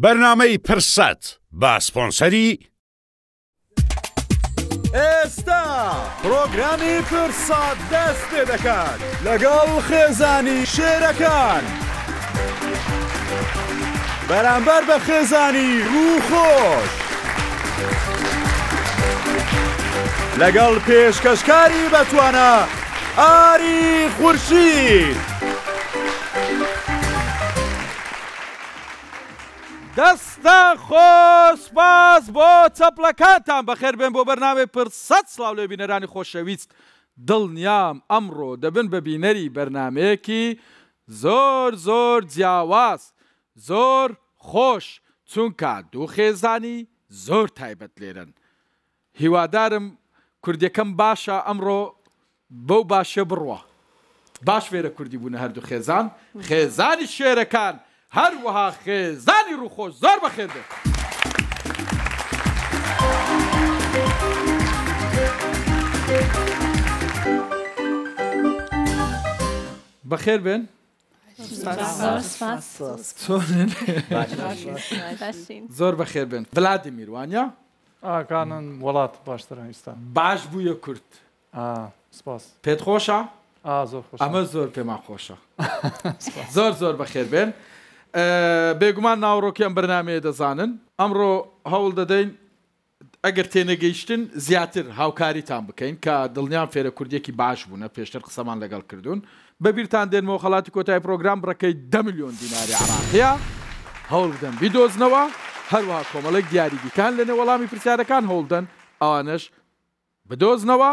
بەرنمەی پرسەت با سپۆنسەری ئێستا پرۆگرامی پرسات دەست پێ دەکات لەگەڵ خێزانی شێرەکان بەرامبەر بە خێزانی ڕووخۆش لەگەڵ پێشکەشکاری بەتوانە ئاری خورشید. دەستە خۆسپاس بۆ چەپلەکانتان بەخێر بێن بۆ بەرناوێ پرسە سلااو لێ بینەرانی خۆشەویست دڵنیام ئەمڕۆ دەبن بە بینەری بەرنمەیەکی زۆر زۆر جیاواز زۆر خۆش چونکە دوو خێزانی زۆر تایبەت لێرن. هیوادارم کوردیەکەم باشە ئەمڕۆ بەو باشە بڕوە. باش فێرە کوردی بوون هەردوو خێزان خێزانی شێرەکان هەروەها خێزانی ڕووخۆش زۆر بەخێردێت. بەخێر بێن زۆر بەخێر بن ولادی میروانیا ئاکانن وڵات باشتران ئێستا باش بووە کورت پێت خۆشە ئەمە زۆر پێمان خۆشە زۆر زۆر بەخێر بێن بێگومان ناوڕۆکیان بەرنمەیە دەزانن ئەمڕۆ هەوڵ دەدەین ئەگەر تێنەگەیشتن زیاتر هاوکاریتان بکەین کە دڵنیان فێرە کوردێکی باش بوون پێشتر قسەمان لەگەڵ کردوون بەبییران دێنمەوە خەڵاتی کۆتای پرۆگرام بڕەکەی ده میلیۆن دیناری عراقەیە هەوڵ بدەن بیدۆزنەوە هەروها کۆمەڵێک دیاریگیکان لەنێ وەڵامی پرسیارەکان هەوڵدەن ئەوانش بدۆزنەوە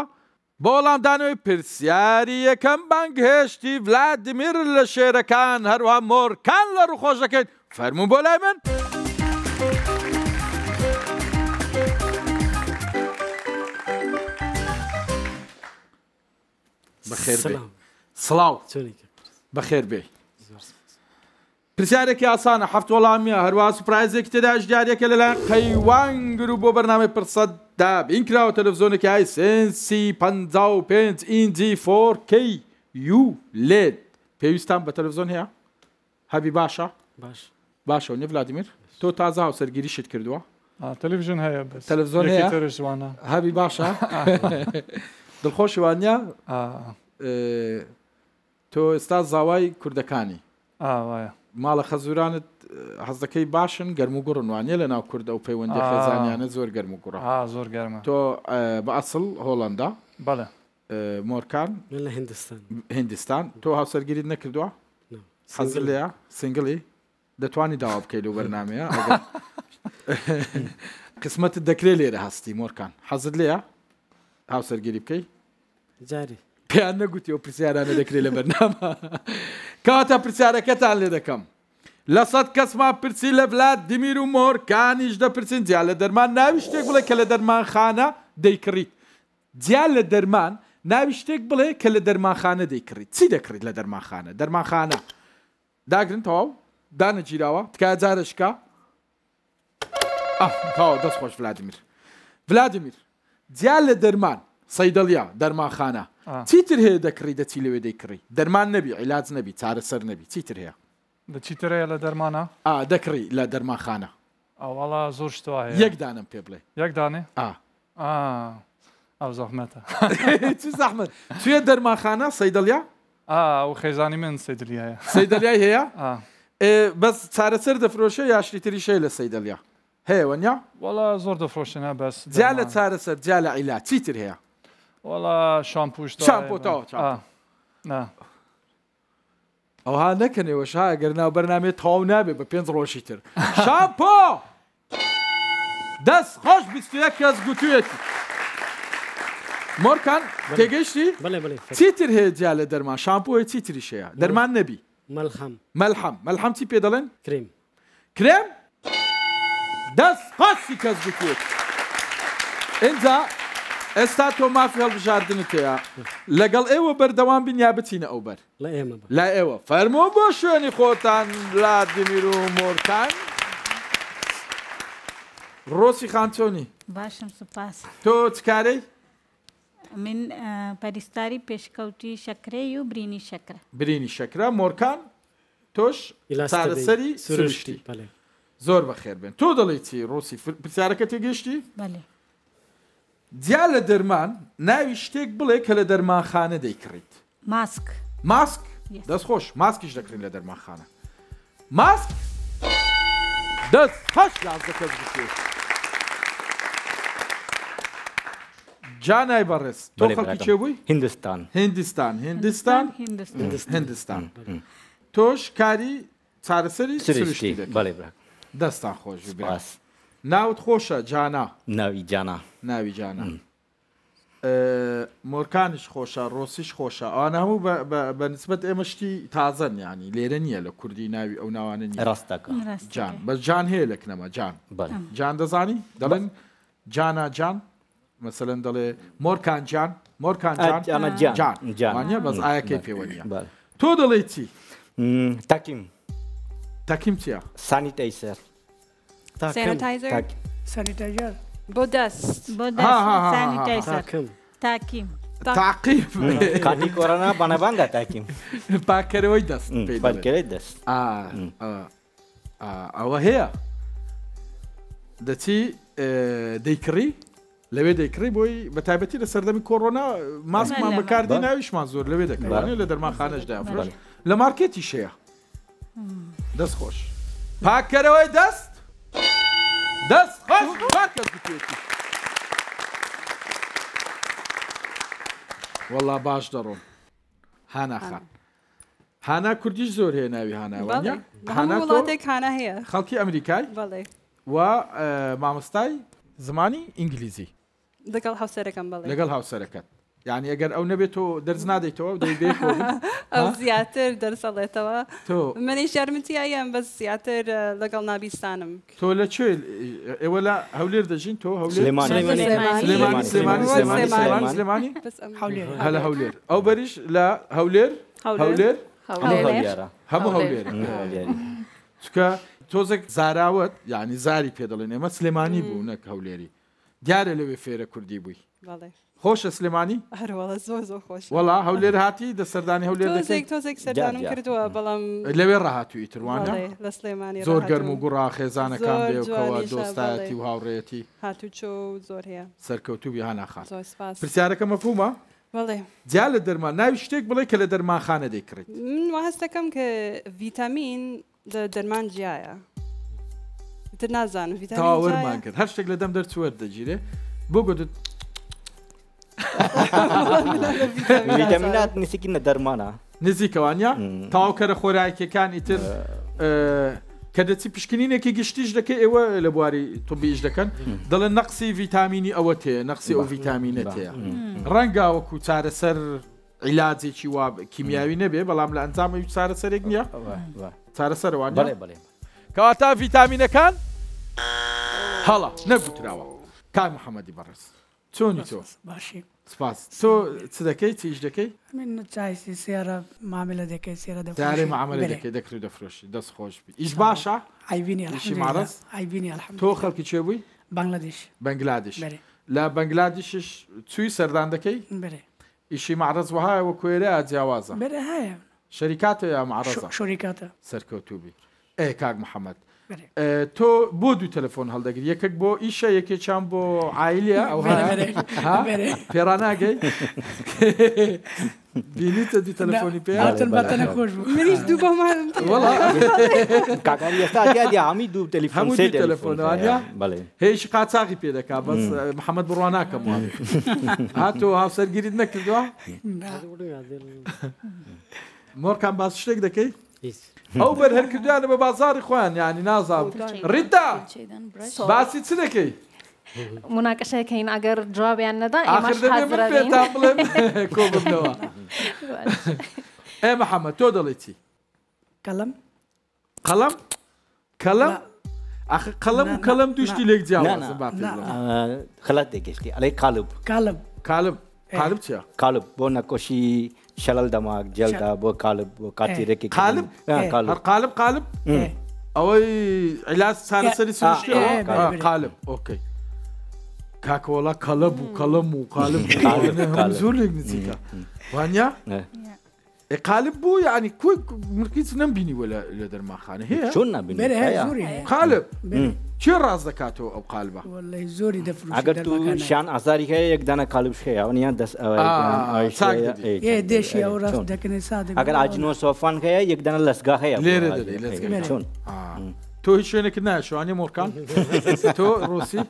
بۆڵامدانەوەی پرسیاری یەکەم بانگهێشتی ولادمیر لە شێرەکان هەروها مۆرکان لە ڕوخۆشەکەیت فەرمو بۆ لای من؟ سڵاو بەخێر بێ پرسیارێکی ئاسانە هەفت وەڵامیە هەروە سوپایزێکی تێدا ژدارێکە لەلایەن قەیوان گرو بۆ بەرنامەی پرسەد دابین کراوە تەلەڤزۆنێکی ئای سنسی 55 ئینجی فۆکەی یو لێت پێویستان بە تەلەڤزۆن هەیە هەبی باشە باش باشە و نێڤلادیمیر تۆ تازا و سەرگیری شت کردووە تەلویژن هەیە تەلەڤزۆن هەیەوانە هەبی باشە دڵخۆشیوانە تۆ ئێستا زاوای کوردەکانی ماڵە خەزورانت حەزەکەی باشن گەرم و گوڕنوانە لە ناو کوورد ئەو پەیوەندی خێزانیانە زۆر گەرم و گوڕ زۆر گەرمە تۆ بە ئەسڵ هۆڵندا بەڵە مۆرکان لە هندستان هندستان تۆ هاوسەرگیریت نەکردووە حەزل لەیە سنگڵی دەتوانی داوا بکەیت و بەرنمەیە قسمەت دەکرێت لێرە هەستی مۆرکان حەزت لەیە هاوسەرگیری بکەیت جاری پێیان نەگوتی و پرسیارانە دەکرێت لە بەرنامە کاتە پرسیارەکەتان لێ دەکەم لە سەد کەسما پرسی لە ولات دمیر و مۆرکانیش دەپرسین جیا لە دەرمان ناوی شتێک بڵێ کە لە دەرمان خانە دەیکڕیت جیا لە دەرمان ناوی شتێک بڵێ کە لە دەرمانخانە دەیکڕیت چی دەکڕیت لە دەرمانخانە دەرمانخانە داگرن تەواو دانەگیراوە تکای جارشکە تاوا دەستخۆش ولادیمیر ولادیمیر جیا لە دەرمان سەیدڵیا دەرمانخانە چیتر هەیە دەکڕی دەچی لەوێ دەیکڕی دەرمان نەبی عیلاج نەبی چارەسەر نەبی چیتر هەیە چیترەیە لە دەرمانە ئا دەکڕی لە دەرماخانە ئەوڵا زۆر شتواە یەکدانم پێ بڵێ یەکدانێ ئەو زەحمەتە زەحمت توێ دەرماخانە سەیدڵیا ئا خێزانی من سەیدلیایە سەیدلیای هەیە بەس چارەسەر دەفرۆشە یاشتی تریشەی لە سەیدلیا هەیەوەنیا وڵا زۆر دەفرۆشنە بەس جیا لە چارەسەر جیا لە عیلا چیتر هەیە وڵا شامپوش شامپۆتەوە ئەوها نەکەنەوە شایە گەرنا بەرنامێت تاو نابێت بە پێنج ڕۆژی تر شاپۆ دەست خۆش بیستە کەس گوتوێتی مۆرکان تێگەشتی چیتر هەیەجیا لە دەرمان شامپۆی چیتری شەیە دەرمان نەبی مەلحەم مەلحەم مەلحەم چی پێ دەڵێن کرێم کرێم دەست خاصی کەس گوتوێت اینجا ئێستا تۆ مافی هەڵبژاردن تەیە لەگەڵ ئێوە بەردەوام بینیا بچینە ئەو بەر لا ئێوە فەرمۆ بۆ شوێنی خۆتان لادمیر و مۆرتان ڕۆسی خانچۆنی باشم سوپاس تۆ چکارەی؟ من پەریستاری پێشکەوتی شەکرەی و برینی شەکرە برینی شەکرە مۆرکان تۆش سەری سروشتی زۆر بەخێر بن تۆ دەڵی چی ڕۆسی پرسیارەکە تێگەشتی؟ بەێ دیا لە دەرمان ناوی شتێک بڵێ کە لە دەرمانخانە دەیکڕیت ماسک ماسک دەستخۆش ماسکیش دەکرین لە دەرمانخانە ماسک دەست هەش لازدە کەس بکرێت. جانای بەڕێز تۆ خەڵکی چێبووی هندستان هندستان هندستان هندستان تۆش کاری چارەسەری سرشتی دەستان خۆش باس. ناوت خۆشە جانا ناوی جانا ناوی جانا مۆرکانش خۆشە ڕۆسیش خۆشە ئەوان هەموو بە نسبت ئێمەشتی تازەن ینی لێرە نییە لە کوردی ناوی ئەو ناوانە ڕاستەکە جان بە جان هەیە لە کنەمە جان جان دەزانی دەڵێن جانا جان مثلەن دەڵێ مۆرکان جان مۆرکان جانە بەس ئاەکەی پێوەنیە تۆ دەڵێ چی تاکیم تاکیم چییە؟ سانی تەیسەر سانیتایزر بۆ دەست بۆ سانیتایزر تاکیم تعقیب قاتی کۆڕنا بەنەباندا تاکیم پاکەرەوەی دەست پێکەی دەست ئەوە هەیە دەچی دەیکڕی لەوێ دەیکڕی بۆی بە تایبەتی لە سەردەمی کۆڕۆنا ماسمان بەکاردی ناویشمان زۆر لەوێ دەکەوانێت لە دەرمانخانەشدا لە مارکێتی شەیە دەست خۆش پاکەرەوەی دەست دەست وەڵا باش دەڕۆم هاناخان هانا کوردیش زۆر هەیە ناوی هاناوانە وڵاتێک هانا هەیە خەڵکی ئەمریکای و مامۆستای زمانی ئینگلیزی لەگەڵ هاوسەرەکەم لەگەڵ هاوسەرەکەت یعنی ئەگەر ئەو نەبێت تۆ دەرز نادەیتەوە ئەو زیاتر دەرسەڵێتەوە تۆ منی شارمتیاییان بە زیاتر لەگەڵ نابیستانم تۆ لە کوێ ئێوە لە هەولێر دەژین تۆ هەولێرمانی هەلە هەولێر ئەو بەریش لە هەولێر هەولێر هەموو هەولێر چکە تۆزێک زاراوت یعنی زاری پێ دەڵێن ئێمە سلێمانی بوو نەک هەولێری دیارە لەوێ فێرە کوردی بووی. خۆشە سلێمانی هەروەڵە زۆ زۆ خۆش وڵا هەولێر هاتی دە سەردانی هەولێر دەکەیت تۆزێک سەردانم کردووە بەڵام لەوێ ڕاهاتوی تروانە لە سلێمانی زۆر گەرم و گوڕا خێزانەکان بێوکەوە دۆستایەتی و هاوڕێتی هاتو چۆ زۆر هەیە سەرکەوتوبی هاناخان پرسیارەکە مەفومە؟ بڵێ جیا لە دەرمان ناوی شتێک بڵێ کە لە دەرمانخانە دەیکرێت من هەستەکەم کە ڤیتامین لە دەرمان جیایە تر نازانم ڤیتاوەرمان کرد هەر شتێک لە دەم دەرچوەەر دەگیرێ بۆ گوت ویتامینات نزیکینە دەرمانە نزیکەوانە تاواکەرە خۆراکیەکانی تر کە دەچی پشکنینێکی گشتیش دەکەی ئێوە لە بواری تۆبیش دەکەن دەڵێن نەقسی ڤیتامینی ئەوە تەیە نەقسی ئەو ڤیتامینە تەیە ڕەنگاوەکو چارەسەر عیلاجێکی وا کیمیاوی نەبێ بەڵام لە ئەنجامە چارە سەرێک نییە چارەسەروان کەواتا ڤیتامینەکان هەڵە نەگوتراوە کار محەممەدی بەڕست چۆنی تۆ باشی سپاس تۆ چ دەکەی تیش دەکەی من چایسی سێرە ماملە دەکەی سێرە دەارێ مامەلە دەکەی دەکری دەفرۆشی دەست خۆش بی ئیش باشە ئایبینیشی مارەس ئایبینی تۆ خەڵکی چێ بووی بەنگلادیش بەنگلادیش لە بەنگلادیشش چوی سەردان دەکەی بێ ئیشی مارەز وهایە وە کوێرە جیاوازە بێ هەیە شەریکاتە یا معڕ شۆریکاتە سەرکەوتوبی ئێ کاک محەممەد تۆ بۆ دوو تەلەفۆن هەڵدەگر یەکەک بۆ ئیشە یەکێ چام بۆ عیلە ئەو پێراناگەی بینیتە دوو تەلەفۆنی پێوەڵامی دوو تەلیفۆن تەلەفۆنوانە هێش قاچاقی پێ دەکا بەس محەممەد بڕواناکەم هاتۆ هاوسەرگیریت نەکردووە مۆرکان باس شتێک دەکەیت؟ ئەو بەرهەرکردیانە بە بازاری خۆیان ینی نازان ڕیدا باسی چ دەکەی؟ مناکەشەکەین ئەگەر جوابیان نەدا کۆبنەوە ئێ محەممە تۆ دەڵێتی کەڵم قەڵم کەڵم ئەخ قەڵم و کەڵم دوشتی لێک جیاوازم خلات دەگەشتی ئەلەی قالب کالم کالب قالب چە؟ قالب بۆ نەکۆشی şalal damak, جلده بو قالب بو قاتيرك قالب قالب kalıp, قالب kalıp kalıp, سارسري ilaç sarı sarı kako ola kalabu kalamu kalabu kalıp, kalabu kalabu kalıp, kalabu kalabu kalabu kalabu قالب بو يعني كوي مركز نبني ولا لدر ما خان هي شو نبني بلا هي زوري قالب شو راز ذكاته او قالبه والله زوري دفلو اگر تو شان ازاري هي يك دانا قالب شيء أو نيان دس او اي دش يا وراز راس دكني صادق اگر اجنو سوفان هي يك دانا لسغا هي ليره لسغا شون تو هیچ شونه کنه شو آنی مورکان تو روسی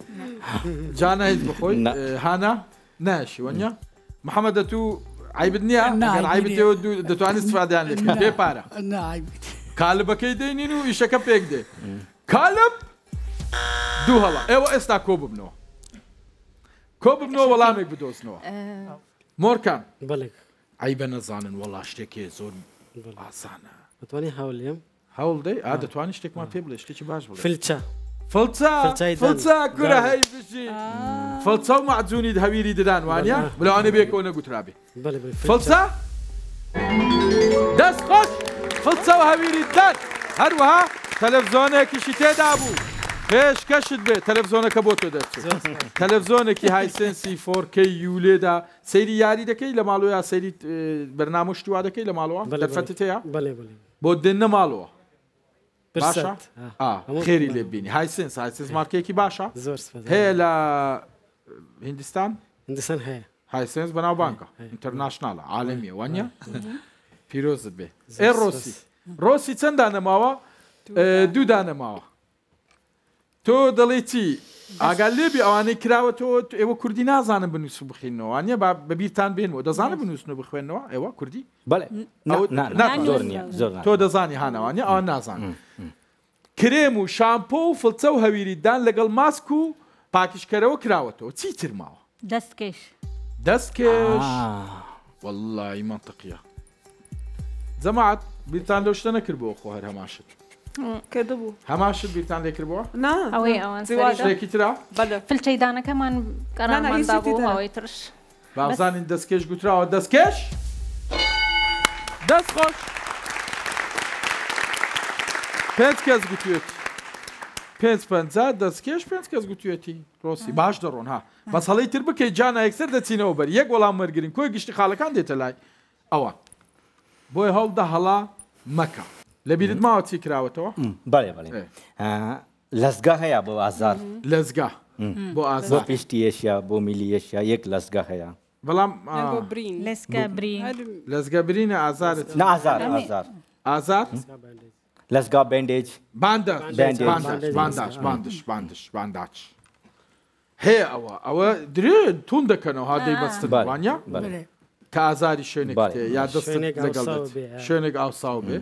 جانه هیچ بخوی اه، هانا ناشی ونیا محمد تو عیبت نییە عیبت ئێوە دەتوانیت سوادیان لێ پێ پارە کالبەکەی دێنین و ئیشەکە پێک دێ کالب دوو هەڵە ئێوە ئێستا کۆ ببنەوە کۆ ببنەوە وەڵامێک بدۆستنەوە مۆرکان ئایبە نەزانن وەڵا شتێکی زۆر ئاسانە دەتوانانی هاولێم هەوڵ دەی ئا دەتوانانی شتێکمان پێ بڵێ شتێکی باش بڵێ فلچە فڵچاکورە هەی بشی فڵچە و مەعجوونیت هەویری ددان وانە بلوانە بێکەوە نەگوترابێ فڵسا دەست خۆش فڵچەوە هەویری دەر هەروەها تەلەڤزۆنێکیشی تێدا بوو پێشکەشت بێت تەلەڤزۆنەکە بۆ تۆ دەچێت تەلەڤزۆنێکی هایسنسی فۆرکەی یولێدا سەیری یاری دەکەی لە ماڵۆ یا سەیری بەرنامۆشتوا دەکەی لە ماڵەوە بەلەرفەتتەیە بۆ دێن نەماڵەوە باشە خێری لێبینی هایسنس هایسنس مارکێکی باشە هەیە لە هندستان هندستان هەیە هایسنس بەناو بانکە ئینتەرناشنالە عالمی وانە پیرۆزت بێ ئێ ڕۆسی ڕۆسی چەنددانەماوە دوودانەماوە تۆ دەڵێ چی ئاگال لێبی ئەوانەی کراوەەوە ئێوە کوردی نازانم بنووس بخینەوە نیە بەبییران بێنەوە دەزانە بنووسن و بخوێنەوە ئێوە کوردی تۆ دەزانی هانەوانی ئەوان نازان کرێم و شامپۆ و فڵچە و هەویریدان لەگەڵ ماسک و پاکیشکەرەوە کراوەتەوە چیتر ماوە دەستکەش دەستکەش واللهی منتەقیە جەماعات بیرتان لەو شتە نەکرد بۆ خۆ هەر هەماشت. کە بوو هەماشت بیران لێکردبووە ئەوەی ئەوەنێکی ترا فلچەیدانەکەمان گەڕانەوەی ترش بازانین دەستکەش گوتراوە دەستکەش دەست خۆش پێنج کەس گوتوێت پێنج پنج دەستکەش پێنج کەس گوتوێتی ڕۆسی باش دەڕۆن ها بەس هەڵی تر بکەی جانە یەکسەر دەچینەوە بەر یەک وەڵام مەرگرن کۆی گشتی خاڵەکان دێتە لای ئەوە بۆی هەڵدا هەڵا مەکە لە بیرت ماوە چی کراوەتەوە بەێ بڵێ لەزگا هەیە بۆ ئازار لەزگا بۆ ئازار پێشتیەشیا بۆ میلیەشیا یەک لەزگا هەیە بەڵام لەزگە برینە ئازارت نازار ئازار ئازار لەزگا بندێج باندش باندش باندش بانداچ هەیە ئەوە ئەوە درێ تون دەکەنەوە هادەی بەستبانیا بڵێ کە ئازاری شوێنێک یا دەست لەگەڵ شوێنێک ئاسااو بێ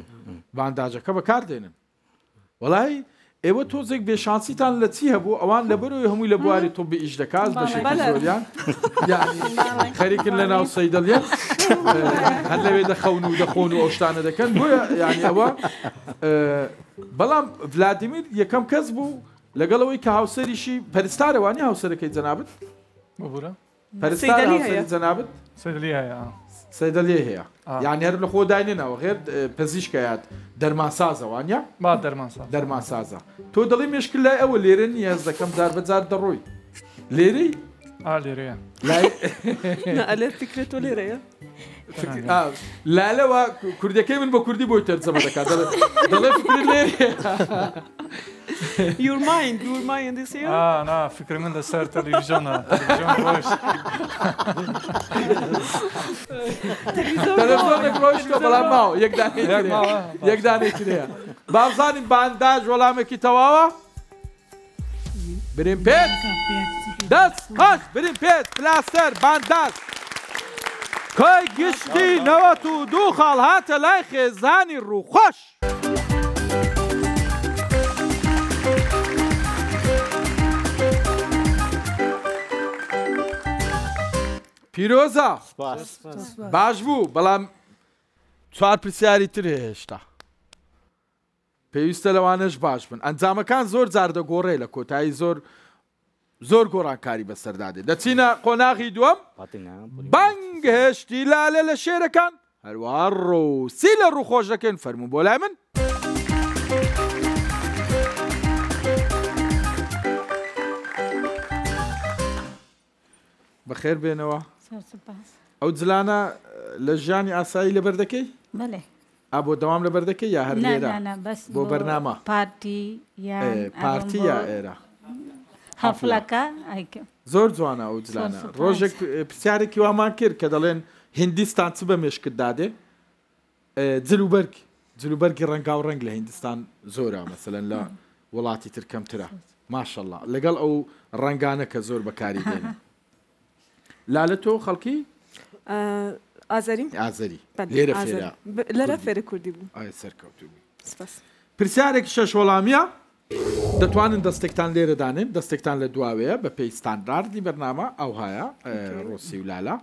بانداجەکە بەکار دێنن وڵی ئێوە تۆزێک بێشانسیتان لە چی هەبوو ئەوان لە بەرەوەی هەمووی لە بواری تۆ بئیش دەکات بەشیان خەریکن لە ناو سەیدەڵێت هەر لەوێ دەخەون و دەخۆن و ئەوشتانە دەکەن بۆە یانی ئەوە بەڵام ڤلادیمیر یەکەم کەس بوو لەگەڵەوەی کە هاوسەریشی پەرستارەوانی هاوسەرەکەی جەنابێت مەبوورە پەرستاری جەنابێت سەدەلێ هەیە یان هەر لە خۆ داینێنەوە غێر پزیشکایات دەرماسازەوانە با دەرماسازە تۆ دڵی مشکل لای ئەوە لێرە نیاز دەکەم دار بەجار دەڕۆی لێرەی لێرەیە لێرەیە لالەوە کوردەکەی من بە کوردی بۆی تەرجەمە دەکات دەڵێ یورماین دوورماین دەسی نا فکر من لەسەر تەلیڤژۆنە بەڵام ماوە یەکدانێکرەیە بازانین بانداج وەڵامێکی تەواوە بریم پێ دەست قاش بریم پێت پلاستەر بانداز. کای گشتی نەوەت و دوو خاڵ هاتە لای خێزانی ڕووخۆش. پیرۆزە باش بوو بەڵام چوار پرسیاری تر هێشتا. پێویستە لەوانش باش بن ئەنجامەکان زۆر جاردەگۆڕێ لە کۆتایی زۆر زۆر گۆڕانکاری بەسەردادێت دەچینە قۆناغی دووەم بانگ هێشتی لالە لە شێرەکان هەروە ڕوسی لە ڕووخۆشەکەن فەرمو بۆ لای من بەخێر بێنەوە ئەو جلانە لە ژیانی ئاسایی لەبەر دەکەی؟ بەێ بۆ دەوام لە بەردەکەی یا هەر بۆ بەرنامە پارتی پارتی یا ئێرە هەفلەکە زۆر جوانە و جلانە ڕۆژێک پرسیارێکی وامان کرد کە دەڵێن هندستان چ بە مێشکت دادێ جلوبەرگ جلوبەرگی ڕەنگا و ڕنگ لە هندستان زۆرە مەسەن لە وڵاتی ترکەمترە ماشەله لەگەڵ ئەو ڕنگانە کە زۆر بەکاری دێن لالە تۆ خەڵکی ئازاری ئازاری لێرە لەرە فێرە کوردی بوو سەرکەوتبوو پرسیارێک شەش وەڵامیە دەتوانن دەستێکتان لێرەدانن دەستێکتان لە دواوەیە بە پێیستانراردی بەرنامە ئەو هەیە ڕۆسی ولالا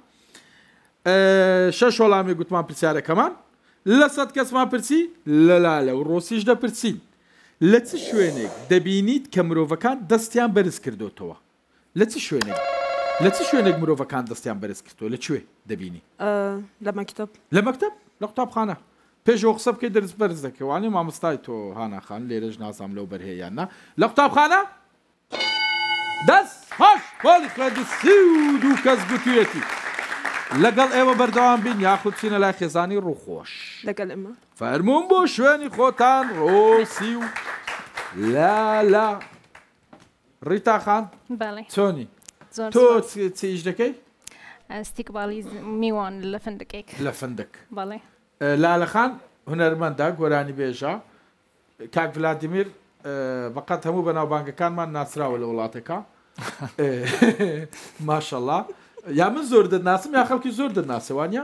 شەش وەڵامی گوتمان پرسیارەکەمان لە سەد کەسمان پرسی لەلالە و ڕۆسیش دەپرسین لە چ شوێنێک دەبینیت کە مرۆڤەکان دەستیان بەرز کردوتەوە لە چ شوێنێک لە چ شوێنێک مرۆڤەکان دەستیان بەرز کردەوە لەکوێ دەبینی لە مەکتب لە مەکتب لە قوتابخانە پێشەوە قسە بکەی دەرز بەرز دەکەوانی مامۆستای تۆ هاناخان لێرەش نازام لەو بەرهەیەیاننا لە قوتابخانە دەست پاش پۆلیکردی سی و دوو کەس گوتوێتی لەگەڵ ئێوە بەردەوام بین یاخود چینە لای خێزانی ڕووخۆش لەگەڵ ئمە فەرمونون بۆ شوێنی خۆتان ڕۆسی و لا لا ڕیتاخان چۆنی تۆ چیش دەکەی؟ استیکباڵی میوان لە فندەکێک لە فندک بەڵێ لالەخان هوەرمەندا گۆرانی بێژە کاک ولادیمیر بەقەت هەموو بەناوبانگەکانمان ناسراوە لە وڵاتەکە ماشەله یا من زۆر دەناسم یا خەڵکی زۆر دەناسەوانە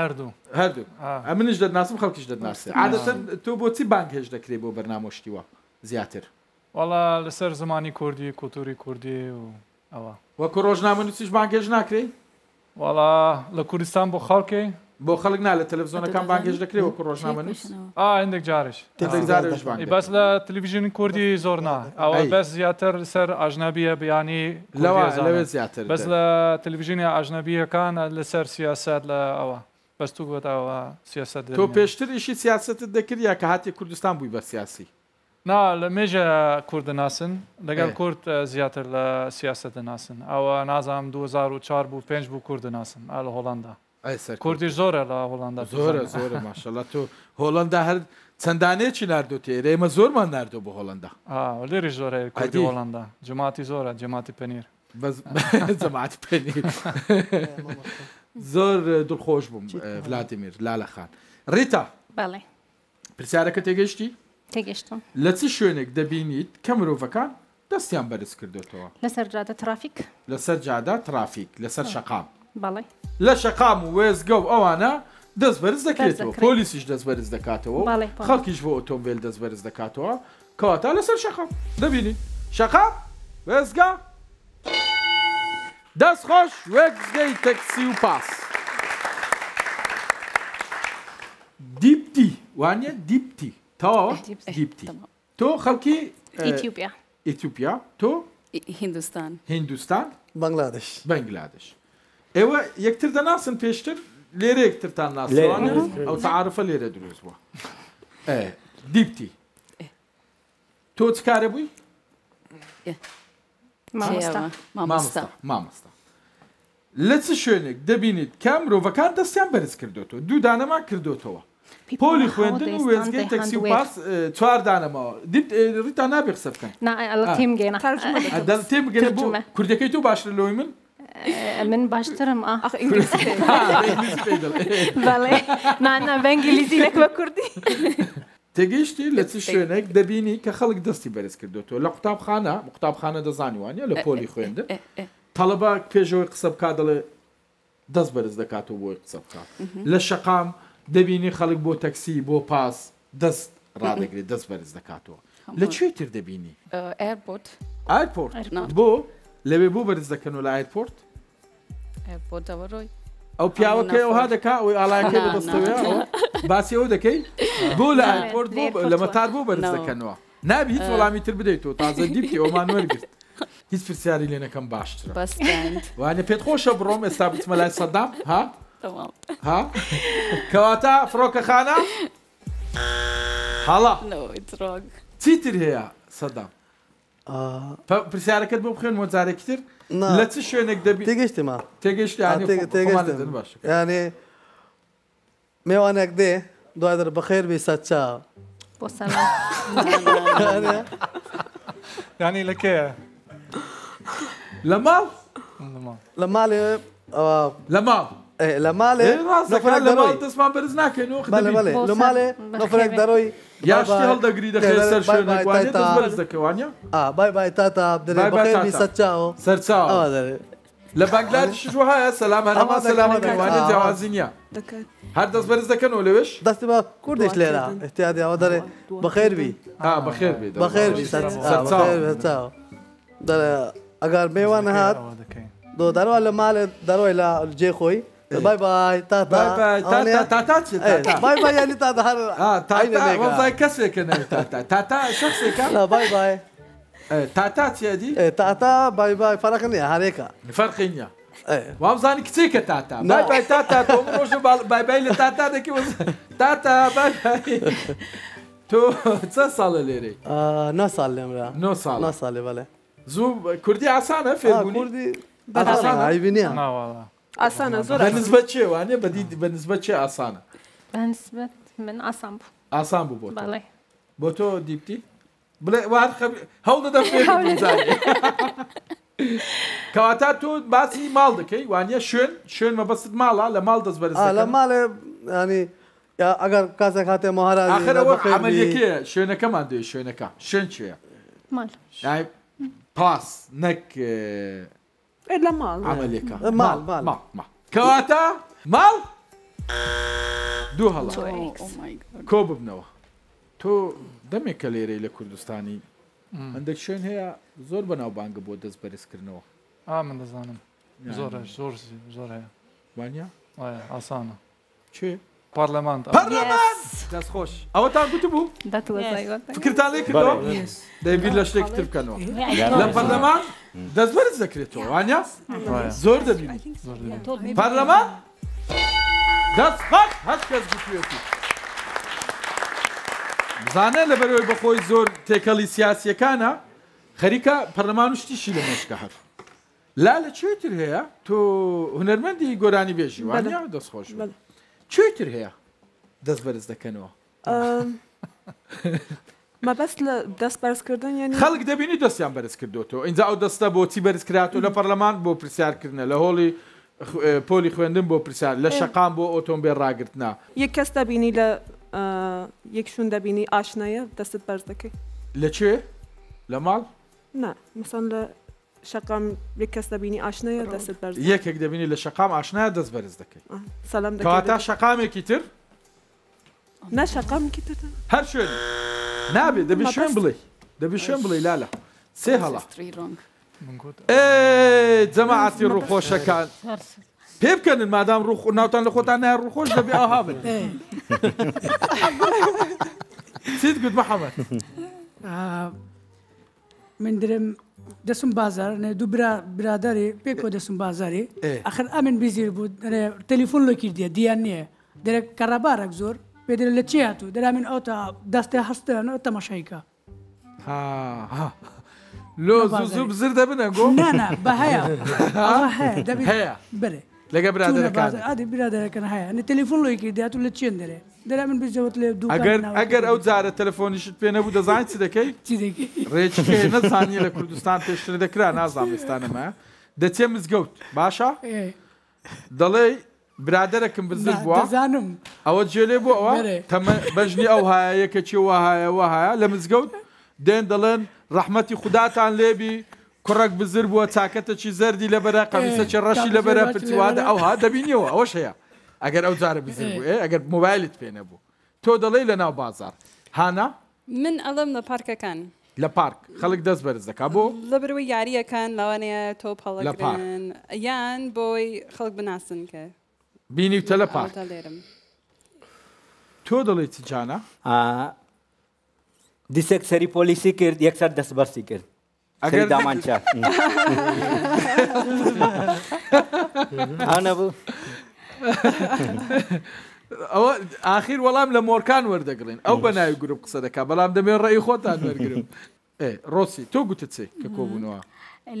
هەردوو هەردوو منش دەناسم خەڵکیش دەناسێ عادەتەن تۆ بۆچی بانک هێش دەکرێت بۆ بەرنامۆشتیوە زیاتر وڵا لەسەر زمانی کوردی کولتوری کوردی و ئەوە وەکو ڕۆژنامە نووسیش بانگێژ ناکرێت وڵا لە کوردستان بۆ خەڵکی بۆ خەڵک نا لە تەلەڤزیۆنەکان بانگێش دەکرێت وەکو ڕۆژنامە نووس هندێک جارش بەس لە تلویژین کوردی زۆر نا ئەوە بەس زیاتر سەر ئاژنابیە بیانی لەوێت زیاتر بەس لە تلویژینی ئاژنەبیەکان لەسەر سیاست لە ئەوە بەستو گوتەوە سیاست تۆ پێشتریشی سیاستت دەکردیا کە هاتی کوردستان بووی بە سیاسی نا لە مێژە کووردە ناسن لەگەڵ کورد زیاتر لە سیاستە ناسن ئەوە نازام 2004 بوو پێنج بوو کووردە ناسن ئا لە هۆڵندا کوردی زۆرە لە هۆڵندا زۆرە زۆرە ماشەڵە تۆ هۆڵندا هەر چەندانێکی نردوتی ئێمە زۆرمان نردو بە هۆڵندا لێری زۆرە کوردی هۆڵندا جماعتی زۆرە جماعتی پەنیر جماعت پەنیر زۆر دڵخۆش بووم ولاتیمیر لالە خان ڕیتا بەڵێ پرسیارەکە تێگەشتی تێگەشتم لە چ شوێنێک دەبینیت کە مرۆڤەکان دەستیان بەرز کردوێتەوە لەسەر جادە ترافیک لەسەر جادا ترافیک لەسەر شقام بەڵێ لە شەقام و وێزگە و ئەوانە دەست بەرز دەکرێتەوە پۆلیسیش دەست بەرز دەکاتەوە خەڵکیش بۆ ئۆتۆمبیل دەست بەرز دەکاتەوە کەواتا لەسەر شەقام دەبینی شەقام وێزگا دەست خۆش وێزگەی تەکسی و پاس دیپتی وانە دیپتی تاوە دیپتی تۆ خەڵکی ئیتیوپیا ئیتیوپیا تۆ هندستان هندستان بەنگلادش بەنگلادش ئێوە یەکتر دەناسن پێشتر لێرە یەکترتان ناسوانە ئەو تعاعرفە لێرە دروست بووە دیپتی تۆ چ کارە بووی مامۆستا لە چ شوێنێک دەبینیت کە مرۆڤەکان دەستیان بەرز کردوەوە دوو دانەما کردوتەوە پۆلی خوێندن و وێزگەی تەکسی و پاس چوار دانەمەوە ڕیتا نابێ قسە بکەن تێم گەێنە تێم گەێ کوردەکەی تۆ باشتر لەوەی من من باشترم بەڵێ مانە بەنگلیزی لەک بە کوردی. تێگەیشتی لە چ شوێنێک دەبینی کە خەڵک دەستی بەرز کردوەوە لە قوتابخانە قوتابخانە دەزانیوانە لە پۆلی خوێندن تەڵەبا پێشەوەی قسە بک دەڵێ دەست بەرز دەکاتەوە بۆی قسە بکات لە شقام دەبینی خەڵک بۆ تەکسی بۆ پاس دەست ڕادەگرێت دەست بەرز دەکاتەوە لەکوێ تر دەبینی ئەرپۆرت ئەرپۆرت بۆ لەوێ بۆ بەرز دەکەن و لە ئایرپۆرت بۆەوەڕۆی ئەو پیاوەکە ئەوها دەکا ئەوی ئالاەکە بەدەستەوە باسی ئەو دەکەی بۆ لە ئایرپۆرت لە مەتار بۆ بەرز دەکەنەوە نابی هیچ وەڵامی تر بدەیتەوە تازە دیبکە ئەومان وەرگرت هیچ پرسیاری لێنەکەم باشترە وانە پێت خۆشە بڕۆم ئێستا بچمە لای سەدام ها ها کەواتە فڕۆکە خانە هەڵا چیتر هەیە سەدام پرسیارەکەت بۆ بخێن مۆزارێکتر لە چ شوێنێک دەبی تێگەشتما تێگەشتیگەشت یانێ میێوانێک دێ دوای دەر بەخێر بێ سا چا ینی لەکێ لە ماڵ لە ماڵێ لە ماڵ E, la male, no farek daroj. Das man bez znake, no khdi. Male, male, lo male, no farek daroj. Ja اشتغل دغري د خير سر شو نه کوانه تاسو بل زکوانه اه باي باي تاتا عبد الله بخير مي سچاو سرچاو اه لبنگلادش شو ها سلام انا ما سلام میوانی جوازینیا هر دست برز دکن ولوش دست با کردش لیرا احتیاط یا داره بخیر بی ها بخیر بی بخیر بی سات سات در اگر میوان هات دو درو ال مال درو ال جی خوی باي باي تاتا باي باي تاتا تاتا تاتا باي باي يعني تاتا اه تاتا والله كسك انا تاتا تاتا شخصك لا باي باي تاتا تيادي تاتا باي باي فرقني هاريكا فرقني وام زاني كتيكة تاتا باي باي تاتا تو مروشو باي باي لتاتا دكي تاتا باي باي تو چه ساله لیری؟ نه ساله مرا نه ساله نه ساله بله زو کردی آسانه فیلمونی؟ کردی آسانه عیبی نیه نه والا ئاسانە زۆر نسبەت چێوانێ بەدی بە نسبەت چێ ئاسانە من ئاسان بوو ئاسان بوو بۆ بەڵێ بۆ تۆ دیپتی بڵێ وار هەڵ دەدە کەواتە تۆ باسی ماڵ دەکەی وانە شوێن شوێن مەبەست ماڵە لە ماڵ دەست بەرز لە ماڵێ ینی ئەگەر کاسێک هاتێ مهارا ئەمەلەکە شوێنەکەمان دوێ شوێنەکە شوێن چێە پاس نەک لە ماڵ عملێکە ماڵ کەواتە ماڵ دوو هەڵ oh کۆ ببنەوە تۆ دەمێکە لێرەی لە کوردستانی هەندێک شوێن هەیە زۆر بەناوبانگە بۆ دەست بەرزکردنەوە ئا من دەزانم زۆر زۆر زۆر هەیە وانە ئاسانە چێ؟ parlament. Parlament! Dest xoş. Avatar kutu bu. Fikirtali kırdo. De birleştik tırp kanu. La parlament dest var zekreto. Anya? Zor da bir. Parlament? Dest hak herkes kutuyor. زانه لبروی بخوی زور تکلی سیاسی کانه خریکا پرلمانوش تیشی لمشکه هر لا لە چێتر هەیە تۆ هوەرمەندی گۆرانی بێژی وانە دەست خۆش چێتر هەیە دەست بەرز دەکەنەوە مەبەست لە دەست بەرزکردن یعنی خەڵک دەبینی دەستیان بەرز کردوەوە اینجا ئەو دەستە بۆچی بەرز کرات و لە پەرلەمان بۆ پرسیارکردنە لە هۆڵی پۆلی خوێندن بۆ پرسیار لە شەقام بۆ ئۆتۆمبیل ڕاگررتنا یەک کەس دەبینی لە یەکشون دەبینی ئاشنایە دەستت بەرز دەکەی لەکوێ لە ماڵ؟ نه مثلا لە شقام اشنا برز بکەس دەبینی ئاشنەیە دەست بەر یەکێک دەبینی لە شقام ئاشنا سلام بەرز دەکەیت آه، شقام دەکەواتە شقامێکی شقام نە هر تر هەر شوێن نابێت آه، دەبی شوێن بڵێ دەبی شوێن بڵێ لالە سێ هەڵا جەماعاتی ڕووخۆشەکان پێ بکەن مادام ڕوخ ناوتان لە خۆتان نای ڕوخۆش دەبێ ئاها بن چیت گوت محمد آه، من درم دسم بازار نه دو برا برادری پیکو دسم بازاری اه. آخر آمین بیزیر بود نه تلفن لو کرد دیا نیه در کاربارک زور پدر لچیا تو در آمین آتا دست هست نه تماشایی که ها ها لو زوب زر دبنا گو نه نه به هیا آه، هیا دبی هیا بره لگه برادر کن آدی برادر کن هیا نه تلفن لو کرد دیا تو لچین داره دەرا من بجەوت لێ دوو ئەگەر ئەگەر ئەو جارە تەلفۆنیشت پێ نەبوو دەزانیت چ دەکەی ڕێک نەزانانی لە کوردستان پێشتر دەکرا نازانستانەمە دەچێ مزگەوت باشە دەڵێ برادەرەکەم بزر بووە زانم ئەوە جێلێ بۆ ئەوە بەژنی ئەو هایەکە چی وهایەوە هەیە لە مزگەوت دێن دەڵێن ڕەحمەتی خودداتان لێبی کوڕک بزر بووە چاکەتە چی زەردی لەبەرە قەویسە چ ڕەشی لەبەرە پرتیواده ئەو ها دەبینیەوە ئەوەش هەیە ئەگەر ئەو جارە بزر بوو ئەگەر مۆبایلت پێێنە بوو تۆ دەڵی لە ناو بازار هانا من ئەڵم لە پارکەکان لە پارک خەڵک دەست بەرز دەکا بۆ لە بروی یاریەکان لەوانەیە تۆ پەڵەکان یان بۆی خەڵک بناسن کە بینی تە لە پارک لێرم تۆ دەڵی چجانە دیسێک سەری پۆلیسی کرد یەکسەر دەستبەرسی کرد ئەگەر دامانچە ئەە بوو. ئەوە ئاخیر وەڵام لە مۆرکان وەردەگرین ئەو بە ناوی گرروپ قسە دەکا بەڵام دەمێن ڕێی خۆتان وەرگرم ڕۆسی تۆ گوتە چێ کە کۆبوونەوە